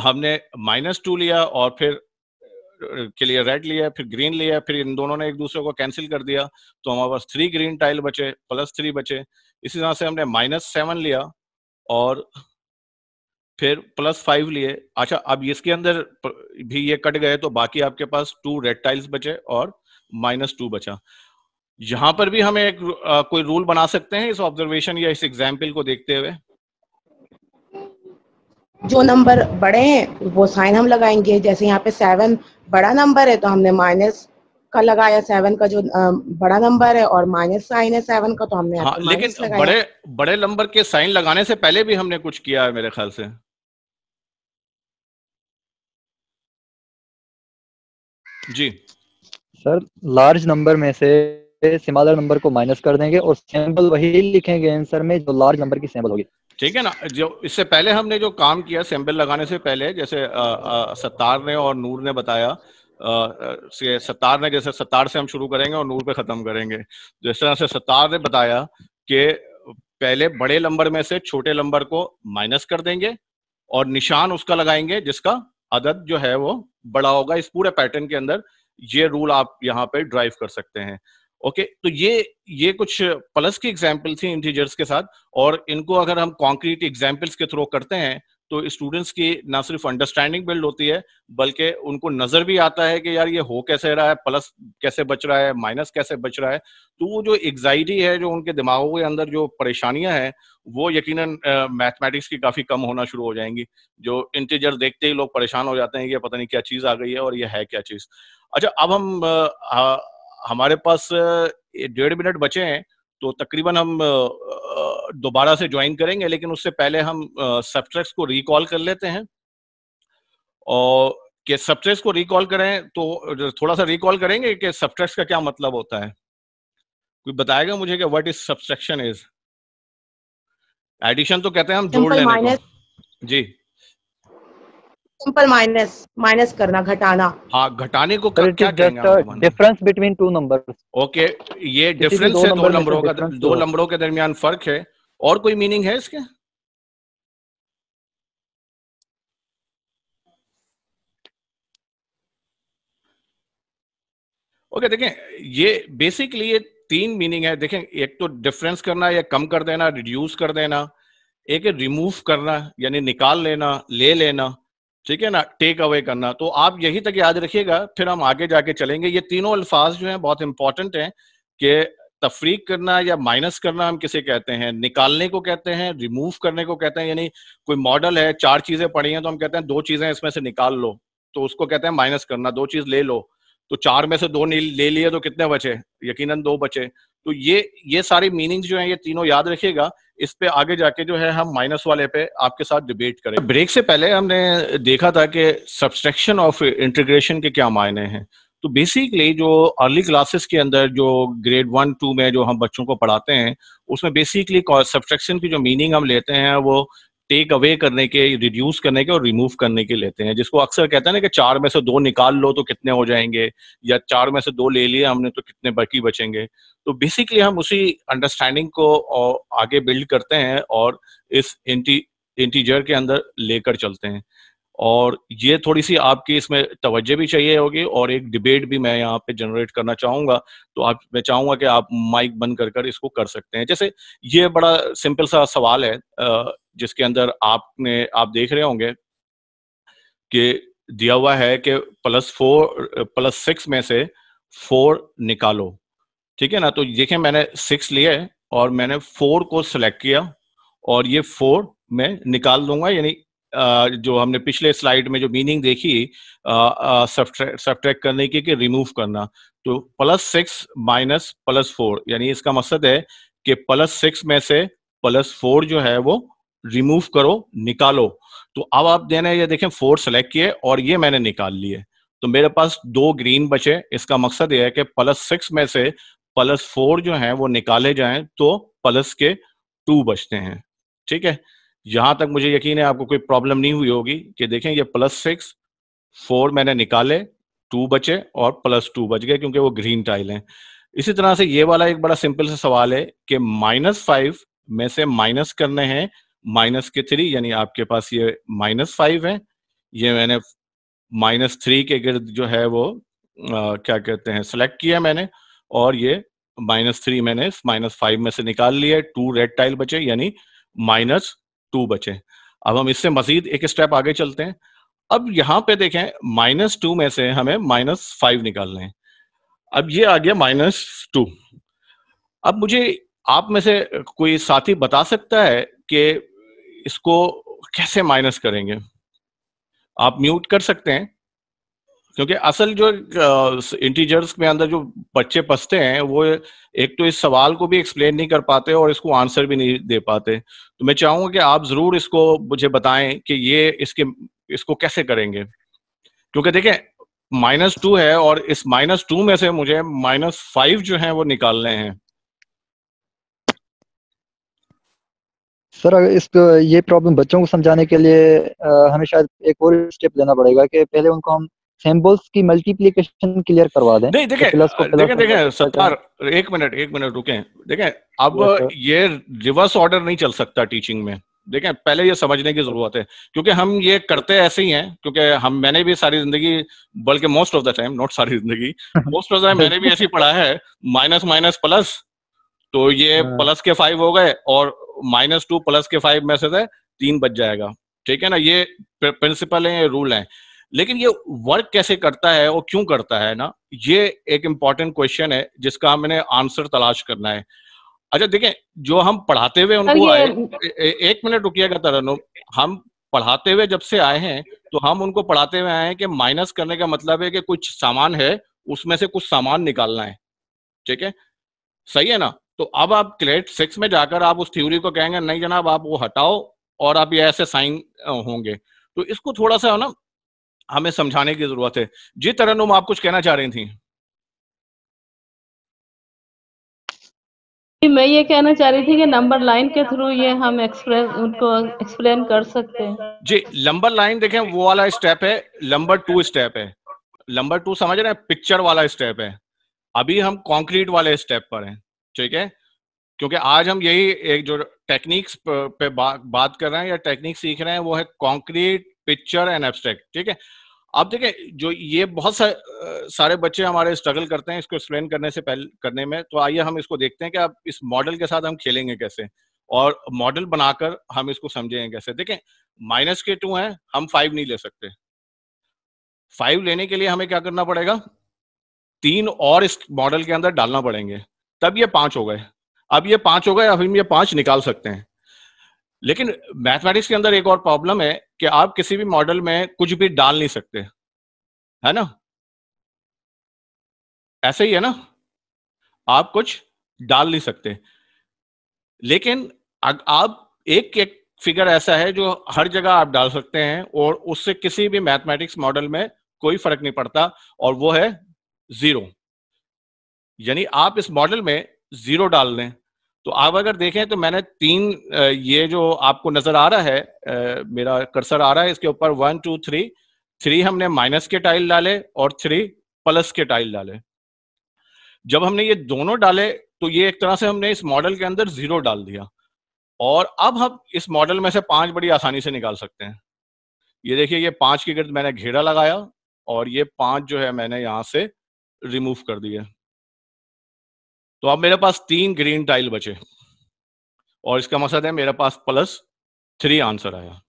हमने माइनस टू लिया और फिर के लिए रेड लिया फिर ग्रीन लिया फिर इन दोनों ने एक दूसरे को कैंसिल कर दिया तो हमारे पास थ्री ग्रीन टाइल बचे प्लस थ्री बचे इसी तरह से हमने माइनस सेवन लिया और फिर प्लस फाइव लिए अच्छा अब इसके अंदर भी ये कट गए तो बाकी आपके पास टू रेड टाइल्स बचे और माइनस टू बचा यहां पर भी हम एक आ, कोई रूल बना सकते हैं इस ऑब्जर्वेशन या इस एग्जाम्पल को देखते हुए जो नंबर बड़े हैं वो साइन हम लगाएंगे जैसे यहाँ पे सेवन बड़ा नंबर है तो हमने माइनस का लगाया सेवन का जो बड़ा नंबर है और माइनस साइन है सेवन का तो हमने हाँ, लेकिन बड़े बड़े नंबर के साइन लगाने से पहले भी हमने कुछ किया है मेरे ख्याल से जी सर लार्ज नंबर में से सिमालर नंबर को माइनस कर देंगे और सिंबल वही लिखेंगे आंसर में जो लार्ज नंबर की सिंबल होगी ठीक है ना जो इससे पहले हमने जो काम किया सैम्बल लगाने से पहले जैसे सत्तार ने और नूर ने बताया आ, सत्तार ने जैसे सत्तार से हम शुरू करेंगे और नूर पे खत्म करेंगे जिस तो तरह से सत्तार ने बताया कि पहले बड़े लंबर में से छोटे लंबर को माइनस कर देंगे और निशान उसका लगाएंगे जिसका अदद जो है वो बड़ा होगा इस पूरे पैटर्न के अंदर ये रूल आप यहाँ पे ड्राइव कर सकते हैं ओके okay, तो ये ये कुछ प्लस की एग्जाम्पल थी इंटीजर्स के साथ और इनको अगर हम कॉन्क्रीट एग्जाम्पल्स के थ्रू करते हैं तो स्टूडेंट्स की ना सिर्फ अंडरस्टैंडिंग बिल्ड होती है बल्कि उनको नजर भी आता है कि यार ये हो कैसे रहा है प्लस कैसे बच रहा है माइनस कैसे बच रहा है तो वो जो एग्जाइटी है जो उनके दिमागों के अंदर जो परेशानियां हैं वो यकीनन मैथमेटिक्स की काफी कम होना शुरू हो जाएंगी जो इंटीजर देखते ही लोग परेशान हो जाते हैं कि पता नहीं क्या चीज आ गई है और ये है क्या चीज अच्छा अब हम हमारे पास डेढ़ मिनट बचे हैं तो तकरीबन हम दोबारा से ज्वाइन करेंगे लेकिन उससे पहले हम सब्सट्रैक्ट को रिकॉल कर लेते हैं और कि सब्सट्रैक्ट को रिकॉल करें तो थोड़ा सा रिकॉल करेंगे कि सब्सट्रैक्ट का क्या मतलब होता है कोई बताएगा मुझे कि what is subtraction is addition तो कहते हैं हम जोड़ लेने को जी सिंपल माइनस माइनस करना घटाना हाँ घटाने को कर, क्या कहेंगे difference between two number okay ये डिफरेंस है दो नंबरों का दो नंबरों के दरमियान फर्क है और कोई मीनिंग है इसके ओके okay, देखें ये बेसिकली ये तीन मीनिंग है देखें एक तो डिफरेंस करना या कम कर देना रिड्यूस कर देना एक रिमूव करना यानी निकाल लेना ले लेना ठीक है ना टेक अवे करना तो आप यही तक याद रखिएगा फिर हम आगे जाके चलेंगे ये तीनों अल्फाज जो हैं बहुत इंपॉर्टेंट हैं कि तफरीक करना या माइनस करना हम किसे कहते हैं निकालने को कहते हैं रिमूव करने को कहते हैं यानी कोई मॉडल है चार चीजें पड़ी हैं तो हम कहते हैं दो चीजें इसमें से निकाल लो तो उसको कहते हैं माइनस करना दो चीज ले लो तो चार में से दो ले लिए तो कितने बचे यकीनन दो बचे तो ये ये सारी मीनिंग जो है ये तीनों याद रखिएगा इस पे आगे जाके जो है हम माइनस वाले पे आपके साथ डिबेट करें ब्रेक से पहले हमने देखा था कि सब्सट्रैक्शन ऑफ इंटीग्रेशन के क्या मायने हैं तो बेसिकली जो अर्ली क्लासेस के अंदर जो ग्रेड वन टू में जो हम बच्चों को पढ़ाते हैं उसमें बेसिकली सब्सट्रैक्शन की जो मीनिंग हम लेते हैं वो टेक अवे करने के रिड्यूस करने के और रिमूव करने के लेते हैं जिसको अक्सर कहते हैं ना कि चार में से दो निकाल लो तो कितने हो जाएंगे या चार में से दो ले लिए हमने तो कितने बाकी बचेंगे तो बेसिकली हम उसी अंडरस्टैंडिंग को आगे बिल्ड करते हैं और इस इंटी इंटीजर के अंदर लेकर चलते हैं और ये थोड़ी सी आपकी इसमें तवज्जो भी चाहिए होगी और एक डिबेट भी मैं यहाँ पे जनरेट करना चाहूंगा तो आप मैं चाहूंगा कि आप माइक बंद कर कर इसको कर सकते हैं जैसे ये बड़ा सिंपल सा सवाल है जिसके अंदर आपने आप देख रहे होंगे कि दिया हुआ है कि प्लस फोर प्लस सिक्स में से फोर निकालो ठीक है ना तो देखें मैंने सिक्स लिया है और मैंने फोर को सिलेक्ट किया और ये फोर मैं निकाल दूंगा यानी जो हमने पिछले स्लाइड में जो मीनिंग देखी सब्ट्रैक्ट करने की कि रिमूव करना तो plus six minus plus four यानी इसका मकसद है कि प्लस सिक्स में से प्लस फोर जो है वो रिमूव करो निकालो तो अब आप देना ये देखें फोर सेलेक्ट किए और ये मैंने निकाल लिए तो मेरे पास दो ग्रीन बचे इसका मकसद ये है कि प्लस सिक्स में से प्लस फोर जो है वो निकाले जाएं तो प्लस के टू बचते हैं ठीक है यहां तक मुझे यकीन है आपको कोई प्रॉब्लम नहीं हुई होगी कि देखें ये प्लस सिक्स फोर मैंने निकाले टू बचे और प्लस टू बच गए क्योंकि वो ग्रीन टाइल हैं इसी तरह से ये वाला एक बड़ा सिंपल सा सवाल है कि माइनस फाइव में से माइनस करने हैं माइनस के थ्री यानी आपके पास ये माइनस फाइव है ये मैंने माइनस थ्री के गिर्द जो है वो आ, क्या कहते हैं सेलेक्ट किया मैंने और ये माइनस थ्री मैंने माइनस फाइव में से निकाल लिया टू रेड टाइल बचे यानी माइनस टू बचे अब हम इससे मजीद एक स्टेप आगे चलते हैं अब यहां पे देखें माइनस टू में से हमें माइनस फाइव निकालना है अब ये आ गया माइनस टू अब मुझे आप में से कोई साथी बता सकता है कि इसको कैसे माइनस करेंगे आप म्यूट कर सकते हैं क्योंकि असल जो इंटीजर्स में अंदर जो बच्चे पसते हैं वो एक तो इस सवाल को भी एक्सप्लेन नहीं कर पाते और इसको आंसर भी नहीं दे पाते तो मैं चाहूंगा कि आप जरूर इसको मुझे बताएं कि ये इसके इसको कैसे करेंगे क्योंकि देखें माइनस टू है और इस माइनस टू में से मुझे माइनस फाइव जो है वो निकालने हैं सर अगर इस ये प्रॉब्लम बच्चों को समझाने के लिए हमें शायद एक और स्टेप लेना पड़ेगा कि पहले उनको हम सिंबल्स की मल्टीप्लिकेशन क्लियर करवा दें नहीं तो देखें प्लस को प्लस देखें देखें सरकार एक मिनट एक मिनट रुकें देखें अब ये रिवर्स ऑर्डर नहीं चल सकता टीचिंग में देखें पहले ये समझने की जरूरत है क्योंकि हम ये करते ऐसे ही हैं क्योंकि हम मैंने भी सारी जिंदगी बल्कि most of the time not सारी जिंदगी मोस्ट ऑफ द टाइम मैंने भी ऐसे ही पढ़ा है माइनस माइनस प्लस तो ये प्लस हाँ। के फाइव हो गए और माइनस टू प्लस के फाइव में से तीन बच जाएगा ठीक है ना ये प्रिंसिपल है ये रूल है लेकिन ये वर्क कैसे करता है और क्यों करता है ना ये एक इम्पॉर्टेंट क्वेश्चन है जिसका मैंने आंसर तलाश करना है अच्छा देखें जो हम पढ़ाते हुए उनको आए एक मिनट रुकिएगा तरन हम पढ़ाते हुए जब से आए हैं तो हम उनको पढ़ाते हुए आए हैं कि माइनस करने का मतलब है कि कुछ सामान है उसमें से कुछ सामान निकालना है ठीक है सही है ना तो अब आप क्लेट सिक्स में जाकर आप उस थ्योरी को कहेंगे नहीं जनाब आप वो हटाओ और आप ये ऐसे साइन होंगे तो इसको थोड़ा सा ना हमें समझाने की जरूरत है जी तरनुम आप कुछ कहना चाह रही थी मैं ये कहना चाह रही थी कि नंबर लाइन के थ्रू ये हम एक्सप्लेन उनको एक्सप्लेन कर सकते हैं जी नंबर लाइन देखें वो वाला स्टेप है नंबर टू स्टेप है नंबर टू समझ रहे हैं पिक्चर वाला स्टेप है अभी हम कंक्रीट वाले स्टेप पर हैं ठीक है क्योंकि आज हम यही एक जो टेक्निक्स पे बा, बात कर रहे हैं या टेक्निक सीख रहे हैं वो है कॉन्क्रीट पिक्चर एंड एब्स्ट्रैक्ट ठीक है आप देखें जो ये बहुत सा, सारे बच्चे हमारे स्ट्रगल करते हैं इसको एक्सप्लेन करने से पहले करने में तो आइए हम इसको देखते हैं कि आप इस मॉडल के साथ हम खेलेंगे कैसे और मॉडल बनाकर हम इसको समझेंगे कैसे देखें माइनस के टू है हम फाइव नहीं ले सकते फाइव लेने के लिए हमें क्या करना पड़ेगा तीन और इस मॉडल के अंदर डालना पड़ेंगे तब ये पांच हो गए अब ये पांच हो गए अब हम ये पांच निकाल सकते हैं लेकिन मैथमेटिक्स के अंदर एक और प्रॉब्लम है कि आप किसी भी मॉडल में कुछ भी डाल नहीं सकते है ना ऐसे ही है ना आप कुछ डाल नहीं सकते लेकिन आप एक एक फिगर ऐसा है जो हर जगह आप डाल सकते हैं और उससे किसी भी मैथमेटिक्स मॉडल में कोई फर्क नहीं पड़ता और वो है जीरो यानी आप इस मॉडल में जीरो डाल दें तो आप अगर देखें तो मैंने तीन ये जो आपको नजर आ रहा है मेरा कर्सर आ रहा है इसके ऊपर वन टू थ्री थ्री हमने माइनस के टाइल डाले और थ्री प्लस के टाइल डाले जब हमने ये दोनों डाले तो ये एक तरह से हमने इस मॉडल के अंदर जीरो डाल दिया और अब हम इस मॉडल में से पांच बड़ी आसानी से निकाल सकते हैं ये देखिए ये पांच के गर्द मैंने घेरा लगाया और ये पांच जो है मैंने यहाँ से रिमूव कर दिया तो अब मेरे पास तीन ग्रीन टाइल बचे और इसका मकसद है मेरे पास प्लस थ्री आंसर आया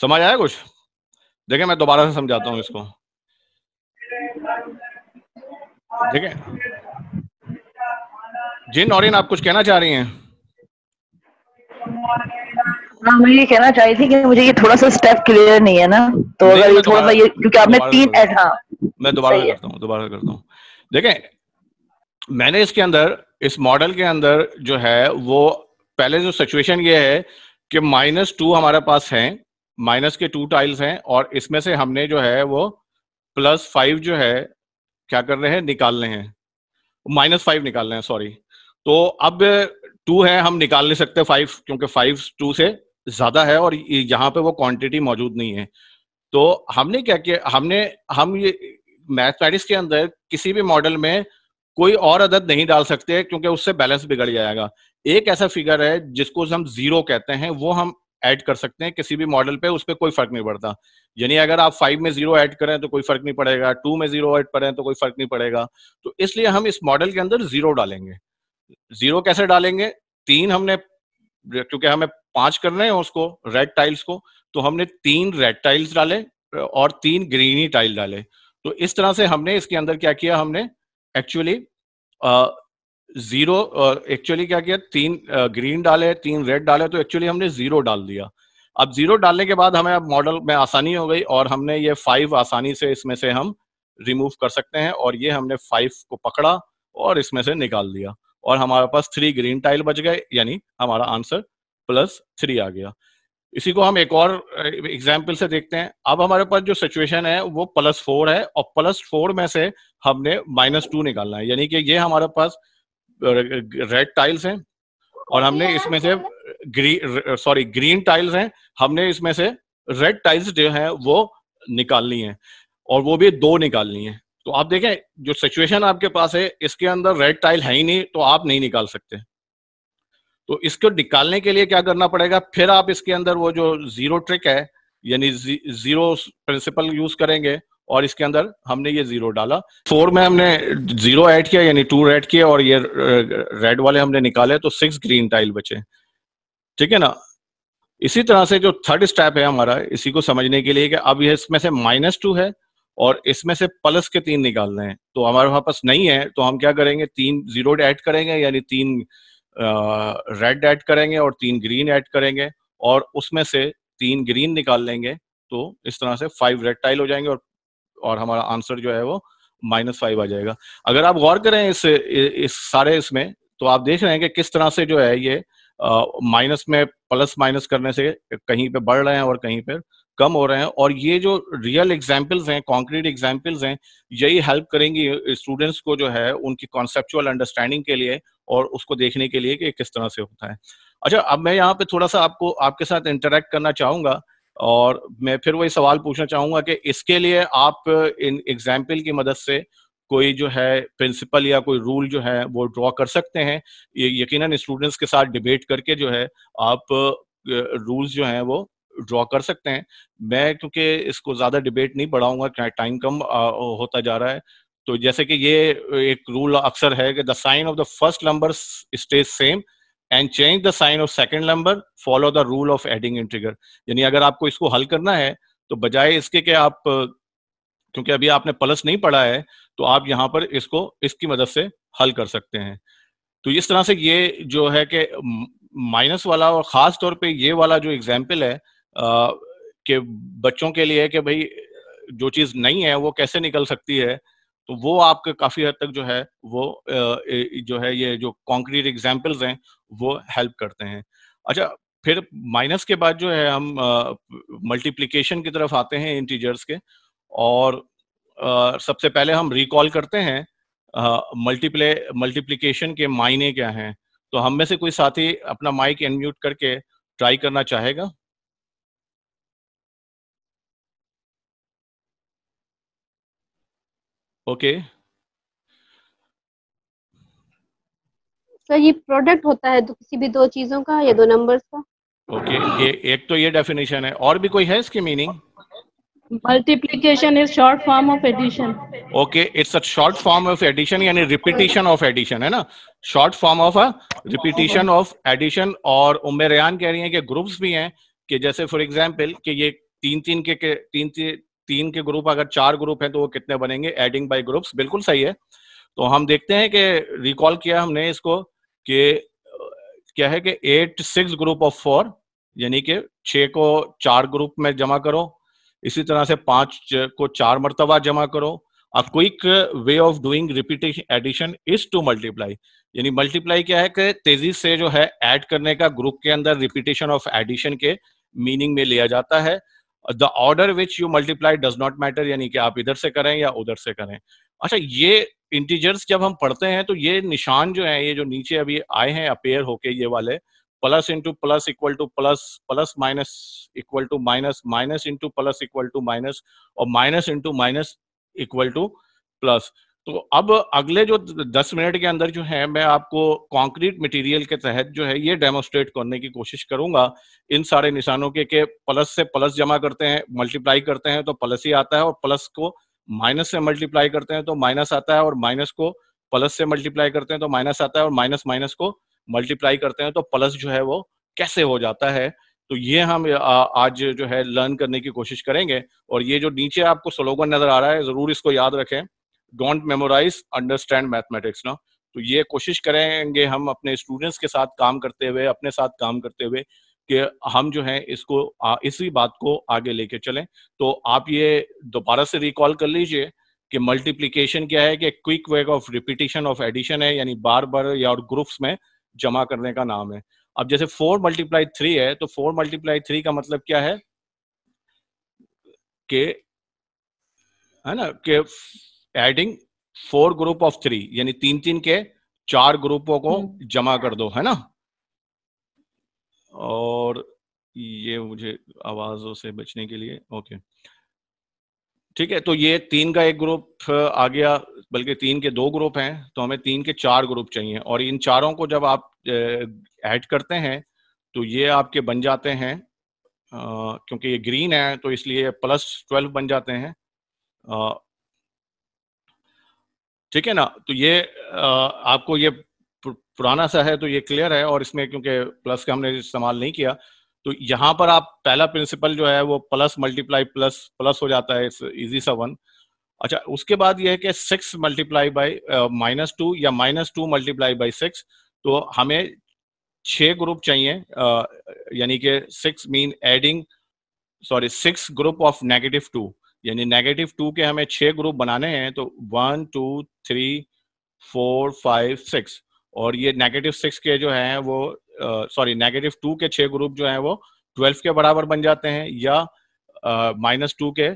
समझ आया कुछ देखिए मैं दोबारा से समझाता हूं इसको ठीक है जिन और आप कुछ कहना चाह रही हैं हाँ मैं ये कहना चाह रही थी कि मुझे ये थोड़ा सा स्टेप क्लियर नहीं है ना तो अगर ये थोड़ा सा ये क्योंकि आपने तीन ऐसा हाँ। मैं दोबारा करता हूँ दोबारा करता हूँ देखें मैंने इसके अंदर इस मॉडल के अंदर जो है वो पहले जो सिचुएशन ये है कि माइनस टू हमारे पास हैं माइनस के टू टाइल्स हैं और इसमें से हमने जो है वो प्लस फाइव जो है क्या कर रहे हैं निकाल रहे हैं माइनस फाइव निकाल रहे हैं सॉरी तो अब टू है हम निकाल नहीं सकते फाइव क्योंकि फाइव टू से ज्यादा है और यहाँ पे वो क्वांटिटी मौजूद नहीं है तो हमने क्या किया हमने हम ये मैथमेटिक्स के अंदर किसी भी मॉडल में कोई और अदद नहीं डाल सकते क्योंकि उससे बैलेंस बिगड़ जाएगा एक ऐसा फिगर है जिसको हम जीरो कहते हैं वो हम ऐड कर सकते हैं किसी भी मॉडल पे उस पर कोई फर्क नहीं पड़ता यानी अगर आप फाइव में जीरो ऐड करें तो कोई फर्क नहीं पड़ेगा टू में जीरो ऐड करें तो कोई फर्क नहीं पड़ेगा तो इसलिए हम इस मॉडल के अंदर जीरो डालेंगे जीरो कैसे डालेंगे तीन हमने क्योंकि हमें पांच करने हैं उसको रेड टाइल्स को तो हमने तीन रेड टाइल्स डाले और तीन ग्रीनी टाइल डाले तो इस तरह से हमने इसके अंदर क्या किया हमने एक्चुअली जीरो एक्चुअली क्या किया तीन ग्रीन uh, डाले तीन रेड डाले तो एक्चुअली हमने जीरो डाल दिया अब जीरो डालने के बाद हमें अब मॉडल में आसानी हो गई और हमने ये फाइव आसानी से इसमें से हम रिमूव कर सकते हैं और ये हमने फाइव को पकड़ा और इसमें से निकाल दिया और हमारे पास थ्री ग्रीन टाइल बच गए यानी हमारा आंसर प्लस थ्री आ गया इसी को हम एक और एग्जाम्पल से देखते हैं अब हमारे पास जो सिचुएशन है वो प्लस फोर है और प्लस फोर में से हमने माइनस टू निकालना है यानी कि ये हमारे पास रेड टाइल्स हैं और हमने इसमें से ग्री सॉरी ग्रीन टाइल्स हैं हमने इसमें से रेड टाइल्स जो है वो निकालनी है और वो भी दो निकालनी है तो आप देखें जो सिचुएशन आपके पास है इसके अंदर रेड टाइल है ही नहीं तो आप नहीं निकाल सकते तो इसको निकालने के लिए क्या करना पड़ेगा फिर आप इसके अंदर वो जो जीरो ट्रिक है यानी जीरो प्रिंसिपल यूज करेंगे और इसके अंदर हमने ये जीरो डाला फोर में हमने जीरो ऐड किया यानी टू रेड किया और ये रेड वाले हमने निकाले तो सिक्स ग्रीन टाइल बचे ठीक है ना इसी तरह से जो थर्ड स्टेप है हमारा इसी को समझने के लिए कि अब ये इसमें से माइनस टू है और इसमें से प्लस के तीन निकालने हैं तो हमारे वहां पास नहीं है तो हम क्या करेंगे तीन जीरो ऐड करेंगे यानी तीन रेड ऐड करेंगे और तीन ग्रीन ऐड करेंगे और उसमें से तीन ग्रीन निकाल लेंगे तो इस तरह से फाइव रेड टाइल हो जाएंगे और और हमारा आंसर जो है वो माइनस फाइव आ जाएगा अगर आप गौर करें इस इस सारे इसमें तो आप देख रहे हैं कि किस तरह से जो है ये माइनस में प्लस माइनस करने से कहीं पे बढ़ रहे हैं और कहीं पर कम हो रहे हैं और ये जो रियल एग्जाम्पल्स हैं कॉन्क्रीट एग्जाम्पल्स हैं यही हेल्प करेंगी स्टूडेंट्स को जो है उनकी कॉन्सेप्चुअल अंडरस्टैंडिंग के लिए और उसको देखने के लिए कि किस तरह से होता है अच्छा अब मैं यहाँ पे थोड़ा सा आपको आपके साथ इंटरेक्ट करना चाहूंगा और मैं फिर वही सवाल पूछना चाहूंगा कि इसके लिए आप इन एग्जाम्पल की मदद से कोई जो है प्रिंसिपल या कोई रूल जो है वो ड्रॉ कर सकते हैं ये यकीनन स्टूडेंट्स के साथ डिबेट करके जो है आप रूल्स जो हैं वो ड्रॉ कर सकते हैं मैं क्योंकि इसको ज़्यादा डिबेट नहीं बढ़ाऊंगा टाइम कम होता जा रहा है तो जैसे कि ये एक रूल अक्सर है कि the sign of the first number stays same and change the sign of second number follow the rule of adding integer यानी अगर आपको इसको हल करना है तो बजाय इसके कि आप क्योंकि अभी आपने प्लस नहीं पढ़ा है तो आप यहाँ पर इसको इसकी मदद से हल कर सकते हैं तो इस तरह से ये जो है कि माइनस वाला और ख़ास तौर पे ये वाला जो एग्जाम्पल है के बच्चों के लिए कि भाई जो चीज़ नहीं है वो कैसे निकल सकती है तो वो आपके काफ़ी हद तक जो है वो जो है ये जो कॉन्क्रीट एग्जाम्पल्स हैं वो हेल्प करते हैं अच्छा फिर माइनस के बाद जो है हम मल्टीप्लीकेशन की तरफ आते हैं इंटीजर्स के और आ, सबसे पहले हम रिकॉल करते हैं मल्टीप्ले मल्टीप्लीकेशन के मायने क्या हैं तो हम में से कोई साथी अपना माइक अनम्यूट करके ट्राई करना चाहेगा ओके सर ये प्रोडक्ट होता है तो किसी भी दो चीजों का या दो नंबर्स का ओके okay, ए, एक तो ये डेफिनेशन है और भी कोई है इसकी meaning multiplication is short form of addition okay it's a short form of addition यानी रिपीटिशन ऑफ एडिशन है ना short form of a repetition of addition और उम्र रेहान कह रही है कि ग्रुप्स भी हैं कि जैसे फॉर एग्जाम्पल कि ये तीन तीन के, के तीन तीन तीन के ग्रुप अगर चार ग्रुप हैं तो वो कितने बनेंगे एडिंग बाय ग्रुप्स बिल्कुल सही है तो हम देखते हैं कि रिकॉल किया हमने इसको कि क्या है कि at six group of four यानी कि छ को चार ग्रुप में जमा करो इसी तरह से पांच को चार मरतबा जमा करो a quick way of doing repetition addition is to multiply यानी मल्टीप्लाई क्या है कि तेजी से जो है ऐड करने का ग्रुप के अंदर रिपीटेशन ऑफ एडिशन के मीनिंग में लिया जाता है the order which you multiply does not matter यानी कि आप इधर से करें या उधर से करें अच्छा ये इंटीजर्स जब हम पढ़ते हैं तो ये निशान जो है ये जो नीचे अभी आए हैं अपेयर होके ये वाले plus into plus equal to plus plus minus equal to minus minus into plus equal to minus और minus into minus equal to plus तो अब अगले जो दस मिनट के अंदर जो है मैं आपको कंक्रीट मटेरियल के तहत जो है ये डेमोस्ट्रेट करने की कोशिश करूंगा इन सारे निशानों के के प्लस से प्लस जमा करते हैं मल्टीप्लाई करते हैं तो प्लस ही आता है और प्लस को माइनस से मल्टीप्लाई करते हैं तो माइनस आता है और माइनस को प्लस से मल्टीप्लाई करते हैं तो माइनस आता है और माइनस माइनस को मल्टीप्लाई करते हैं तो प्लस जो है वो कैसे हो जाता है तो ये हम आज जो है लर्न करने की कोशिश करेंगे और ये जो नीचे आपको स्लोगन नजर आ रहा है जरूर इसको याद रखें डोंट मेमोराइज अंडरस्टैंड मैथमेटिक्स ना तो ये कोशिश करेंगे हम अपने स्टूडेंट्स के साथ काम करते हुए अपने साथ काम करते हुए कि हम जो है इसको इसी बात को आगे लेके चलें तो आप ये दोबारा से रिकॉल कर लीजिए कि मल्टीप्लीकेशन क्या है कि quick way of repetition of addition है यानी बार बार या और ग्रुप्स में जमा करने का नाम है अब जैसे फोर मल्टीप्लाई थ्री है तो फोर मल्टीप्लाई थ्री का मतलब क्या है कि है ना कि adding four group of three यानी तीन तीन के चार ग्रुपों को हम्म। जमा कर दो है ना और ये मुझे आवाजों से बचने के लिए ओके ठीक है तो ये तीन का एक ग्रुप आ गया बल्कि तीन के दो ग्रुप हैं तो हमें तीन के चार ग्रुप चाहिए और इन चारों को जब आप ऐड करते हैं तो ये आपके बन जाते हैं क्योंकि ये ग्रीन है तो इसलिए प्लस ट्वेल्व बन जाते हैं ठीक है ना तो ये आपको ये पुराना सा है तो ये क्लियर है और इसमें क्योंकि प्लस का हमने इस्तेमाल नहीं किया तो यहाँ पर आप पहला प्रिंसिपल जो है वो प्लस मल्टीप्लाई प्लस प्लस हो जाता है इजी सा वन अच्छा उसके बाद यह है कि six multiply by minus two या minus two multiply by six तो हमें छह ग्रुप चाहिए यानी कि six mean adding sorry six group of negative two यानी नेगेटिव टू के हमें छह ग्रुप बनाने हैं तो one two three four five six और ये नेगेटिव सिक्स के जो है वो सॉरी नेगेटिव टू के छह ग्रुप जो है वो ट्वेल्व के बराबर बन जाते हैं या माइनस uh, टू के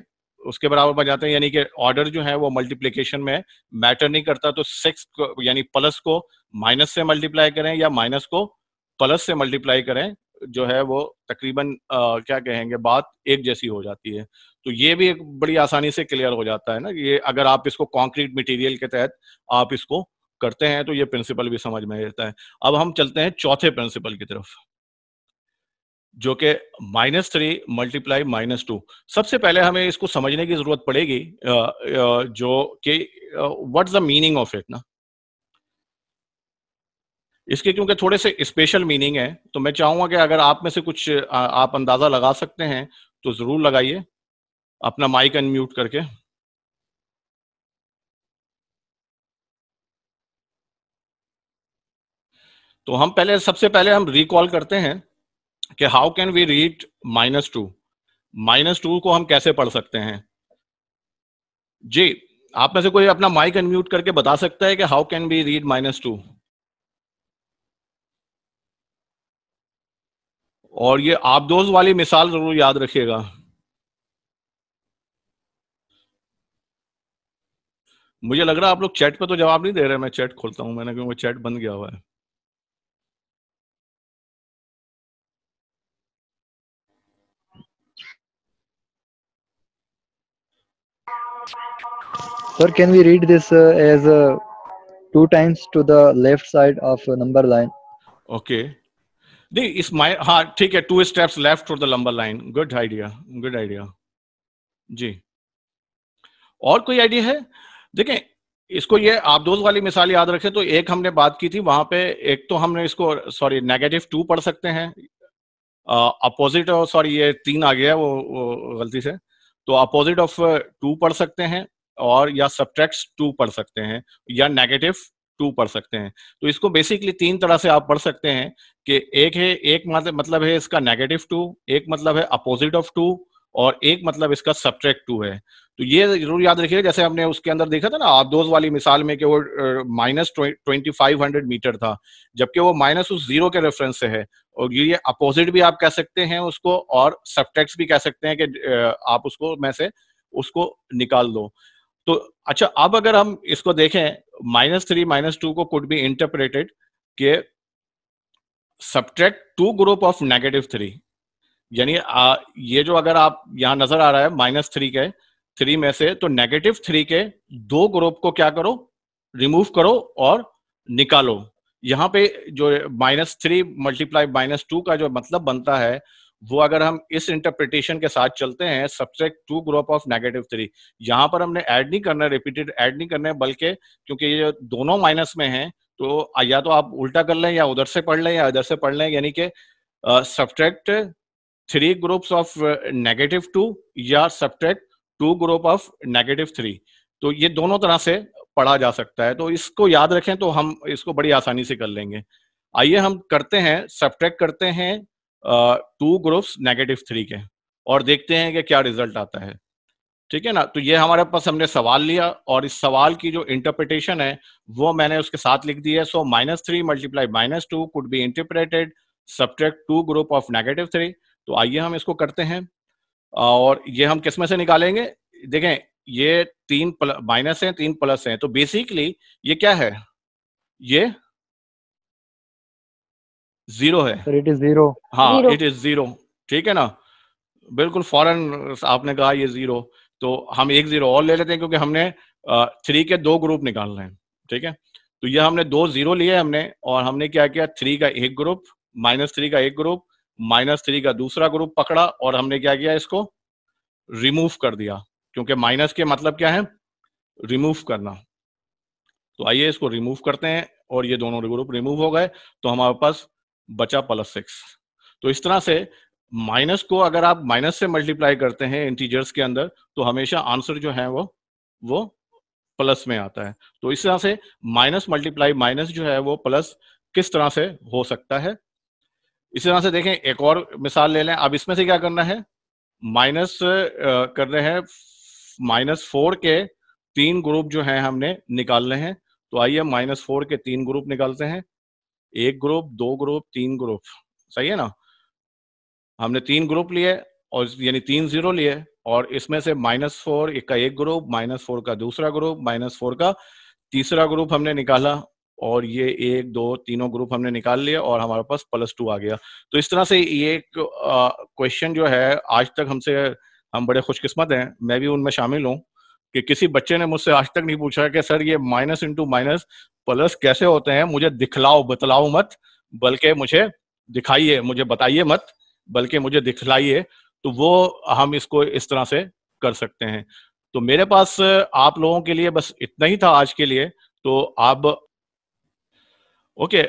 उसके बराबर बन जाते हैं यानी कि ऑर्डर जो है वो मल्टीप्लीकेशन में मैटर नहीं करता तो सिक्स यानी प्लस को माइनस से मल्टीप्लाई करें या माइनस को प्लस से मल्टीप्लाई करें जो है वो तकरीबन क्या कहेंगे बात एक जैसी हो जाती है तो ये भी एक बड़ी आसानी से क्लियर हो जाता है ना ये अगर आप इसको कॉन्क्रीट मटेरियल के तहत आप इसको करते हैं तो ये प्रिंसिपल भी समझ में आता है अब हम चलते हैं चौथे प्रिंसिपल की तरफ जो कि minus three multiply minus two सबसे पहले हमें इसको समझने की जरूरत पड़ेगी जो कि what the meaning of it ना इसके क्योंकि थोड़े से स्पेशल मीनिंग है तो मैं चाहूंगा कि अगर आप में से कुछ आप अंदाजा लगा सकते हैं तो जरूर लगाइए अपना माइक अनम्यूट करके तो हम पहले सबसे पहले हम रिकॉल करते हैं कि how can we read minus two minus two को हम कैसे पढ़ सकते हैं जी आप में से कोई अपना माइक अनम्यूट करके बता सकता है कि how can we read minus two और ये आपदोज वाली मिसाल जरूर याद रखिएगा मुझे लग रहा है आप लोग चैट पे तो जवाब नहीं दे रहे मैं चैट खोलता हूं मैंने क्योंकि चैट बंद गया हुआ है sir can we read this as two times to the left side of number line okay Okay. नहीं इस माइ हाँ ठीक है two steps left for the number line good idea good idea जी और कोई आइडिया है देखें इसको ये आप दोस्त वाली मिसाल याद रखें तो एक हमने बात की थी वहां पे एक तो हमने इसको सॉरी नेगेटिव टू पढ़ सकते हैं अपोजिट ऑफ सॉरी ये तीन आ गया वो, वो गलती से तो अपोजिट ऑफ टू पढ़ सकते हैं और या सब्ट्रैक्ट टू पढ़ सकते हैं या नेगेटिव टू पढ़ सकते हैं तो इसको बेसिकली तीन तरह से आप पढ़ सकते हैं कि एक है एक मतलब है इसका नेगेटिव टू एक मतलब है अपोजिट ऑफ टू और एक मतलब इसका सब्ट्रैक्ट टू है तो ये जरूर याद रखिएगा जैसे हमने उसके अंदर देखा था ना आप दोस्त वाली मिसाल में कि वो minus twenty five hundred metre था जबकि वो माइनस उस जीरो के रेफरेंस से है और ये अपोजिट भी आप कह सकते हैं उसको और सब्ट्रैक्ट भी कह सकते हैं कि आप उसको मैं से उसको निकाल दो तो अच्छा अब अगर हम इसको देखें माइनस थ्री माइनस टू को कुड बी इंटरप्रेटेड के subtract two group of negative three यानी ये जो अगर आप यहां नजर आ रहा है माइनस थ्री के थ्री में से तो नेगेटिव थ्री के दो ग्रुप को क्या करो रिमूव करो और निकालो यहां पे जो minus three multiply minus two का जो मतलब बनता है वो अगर हम इस इंटरप्रिटेशन के साथ चलते हैं subtract two group of negative three यहाँ पर हमने ऐड नहीं करना है रिपीटेड ऐड नहीं करना है बल्कि क्योंकि ये दोनों माइनस में हैं तो या तो आप उल्टा कर लें या उधर से पढ़ लें या इधर से पढ़ लें यानी कि subtract three groups of negative two या subtract two group of negative three तो ये दोनों तरह से पढ़ा जा सकता है तो इसको याद रखें तो हम इसको बड़ी आसानी से कर लेंगे आइए हम करते हैं सब्ट्रैक्ट करते हैं टू ग्रुप्स नेगेटिव थ्री के और देखते हैं कि क्या रिजल्ट आता है ठीक है ना तो ये हमारे पास हमने सवाल लिया और इस सवाल की जो इंटरप्रिटेशन है वो मैंने उसके साथ लिख दी है so minus three multiply minus two could be interpreted subtract two group of negative three तो आइए हम इसको करते हैं और ये हम किस में से निकालेंगे देखें ये तीन माइनस है तीन प्लस है तो बेसिकली ये क्या है ये जीरो है इट इज जीरो हाँ इट इज जीरो ठीक है ना बिल्कुल फॉरन आपने कहा ये जीरो तो हम एक जीरो और ले लेते हैं क्योंकि हमने थ्री के दो ग्रुप निकाल रहे हैं ठीक है तो ये हमने दो जीरो लिए हमने और हमने क्या किया थ्री का एक ग्रुप माइनस थ्री का एक ग्रुप माइनस थ्री का दूसरा ग्रुप पकड़ा और हमने क्या किया इसको रिमूव कर दिया क्योंकि माइनस के मतलब क्या है रिमूव करना तो आइए इसको रिमूव करते हैं और ये दोनों ग्रुप रिमूव हो गए तो हमारे पास बचा प्लस सिक्स तो इस तरह से माइनस को अगर आप माइनस से मल्टीप्लाई करते हैं इंटीजर्स के अंदर तो हमेशा आंसर जो है वो वो प्लस में आता है तो इस तरह से माइनस मल्टीप्लाई माइनस जो है वो प्लस किस तरह से हो सकता है इस तरह से देखें एक और मिसाल ले लें अब इसमें से क्या करना है माइनस कर रहे हैं माइनस फोर के तीन ग्रुप जो हैं हमने निकालने हैं तो आइए माइनस फोर के तीन ग्रुप निकालते हैं एक ग्रुप दो ग्रुप तीन ग्रुप सही है ना हमने तीन ग्रुप लिए और यानी तीन जीरो लिए और इसमें से माइनस फोर एक का एक ग्रुप माइनस फोर का दूसरा ग्रुप माइनस फोर का तीसरा ग्रुप हमने निकाला और ये एक दो तीनों ग्रुप हमने निकाल लिया और हमारे पास प्लस टू आ गया तो इस तरह से ये एक क्वेश्चन जो है आज तक हमसे हम बड़े खुशकिस्मत हैं मैं भी उनमें शामिल हूँ कि किसी बच्चे ने मुझसे आज तक नहीं पूछा कि सर ये माइनस इंटू माइनस प्लस कैसे होते हैं मुझे दिखलाओ बतलाओ मत बल्कि मुझे दिखाइए मुझे बताइए मत बल्कि मुझे दिखलाइए तो वो हम इसको इस तरह से कर सकते हैं तो मेरे पास आप लोगों के लिए बस इतना ही था आज के लिए तो आप ओके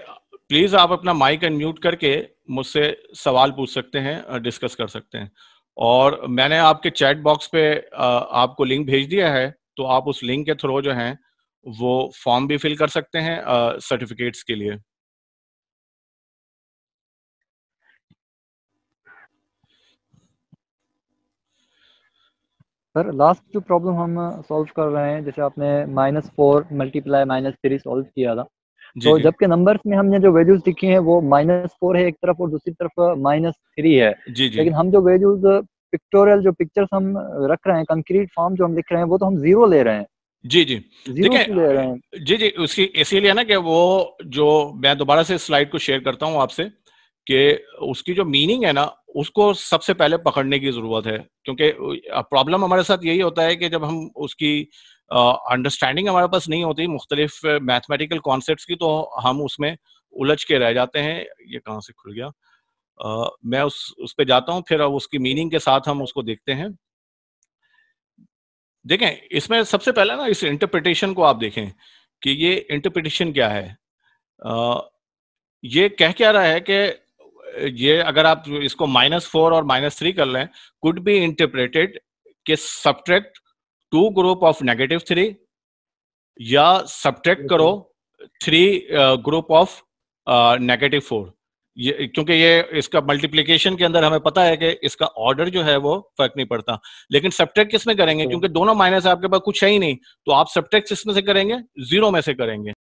प्लीज आप अपना माइक अनम्यूट करके मुझसे सवाल पूछ सकते हैं डिस्कस कर सकते हैं और मैंने आपके चैट बॉक्स पे आपको लिंक भेज दिया है तो आप उस लिंक के थ्रू जो है वो फॉर्म भी फिल कर सकते हैं सर्टिफिकेट्स के लिए सर लास्ट जो प्रॉब्लम हम सॉल्व कर रहे हैं जैसे आपने minus four multiply minus three solve किया था तो जबकि नंबर में हमने जो वैल्यूज लिखी हैं वो माइनस फोर है एक तरफ और दूसरी तरफ माइनस uh, थ्री है जी, जी. लेकिन हम जो वैल्यूज पिक्टोरियल uh, जो पिक्चर्स हम uh, रख रहे हैं कंक्रीट फॉर्म जो हम लिख रहे हैं वो तो हम जीरो ले रहे हैं जी जी देखिए जी जी उसकी इसीलिए ना कि वो जो मैं दोबारा से स्लाइड को शेयर करता हूँ आपसे कि उसकी जो मीनिंग है ना उसको सबसे पहले पकड़ने की जरूरत है क्योंकि प्रॉब्लम हमारे साथ यही होता है कि जब हम उसकी अंडरस्टैंडिंग हमारे पास नहीं होती मुख्तलिफ मैथमेटिकल कॉन्सेप्ट की तो हम उसमें उलझ के रह जाते हैं ये कहाँ से खुल गया Uh, मैं उस उस पर जाता हूँ फिर अब उसकी मीनिंग के साथ हम उसको देखते हैं देखें इसमें सबसे पहला ना इस इंटरप्रिटेशन को आप देखें कि ये इंटरप्रिटेशन क्या है आ, ये कह क्या रहा है कि ये अगर आप इसको माइनस फोर और माइनस थ्री कर लें कुड बी इंटरप्रेटेड के subtract two group of negative three या सब्ट्रैक्ट करो three group of negative four ये क्योंकि ये इसका मल्टीप्लीकेशन के अंदर हमें पता है कि इसका ऑर्डर जो है वो फर्क नहीं पड़ता लेकिन सब्ट्रैक्ट किसमें करेंगे तो क्योंकि दोनों माइनस आपके पास कुछ है ही नहीं तो आप सब्ट्रैक्ट किसमें से करेंगे जीरो में से करेंगे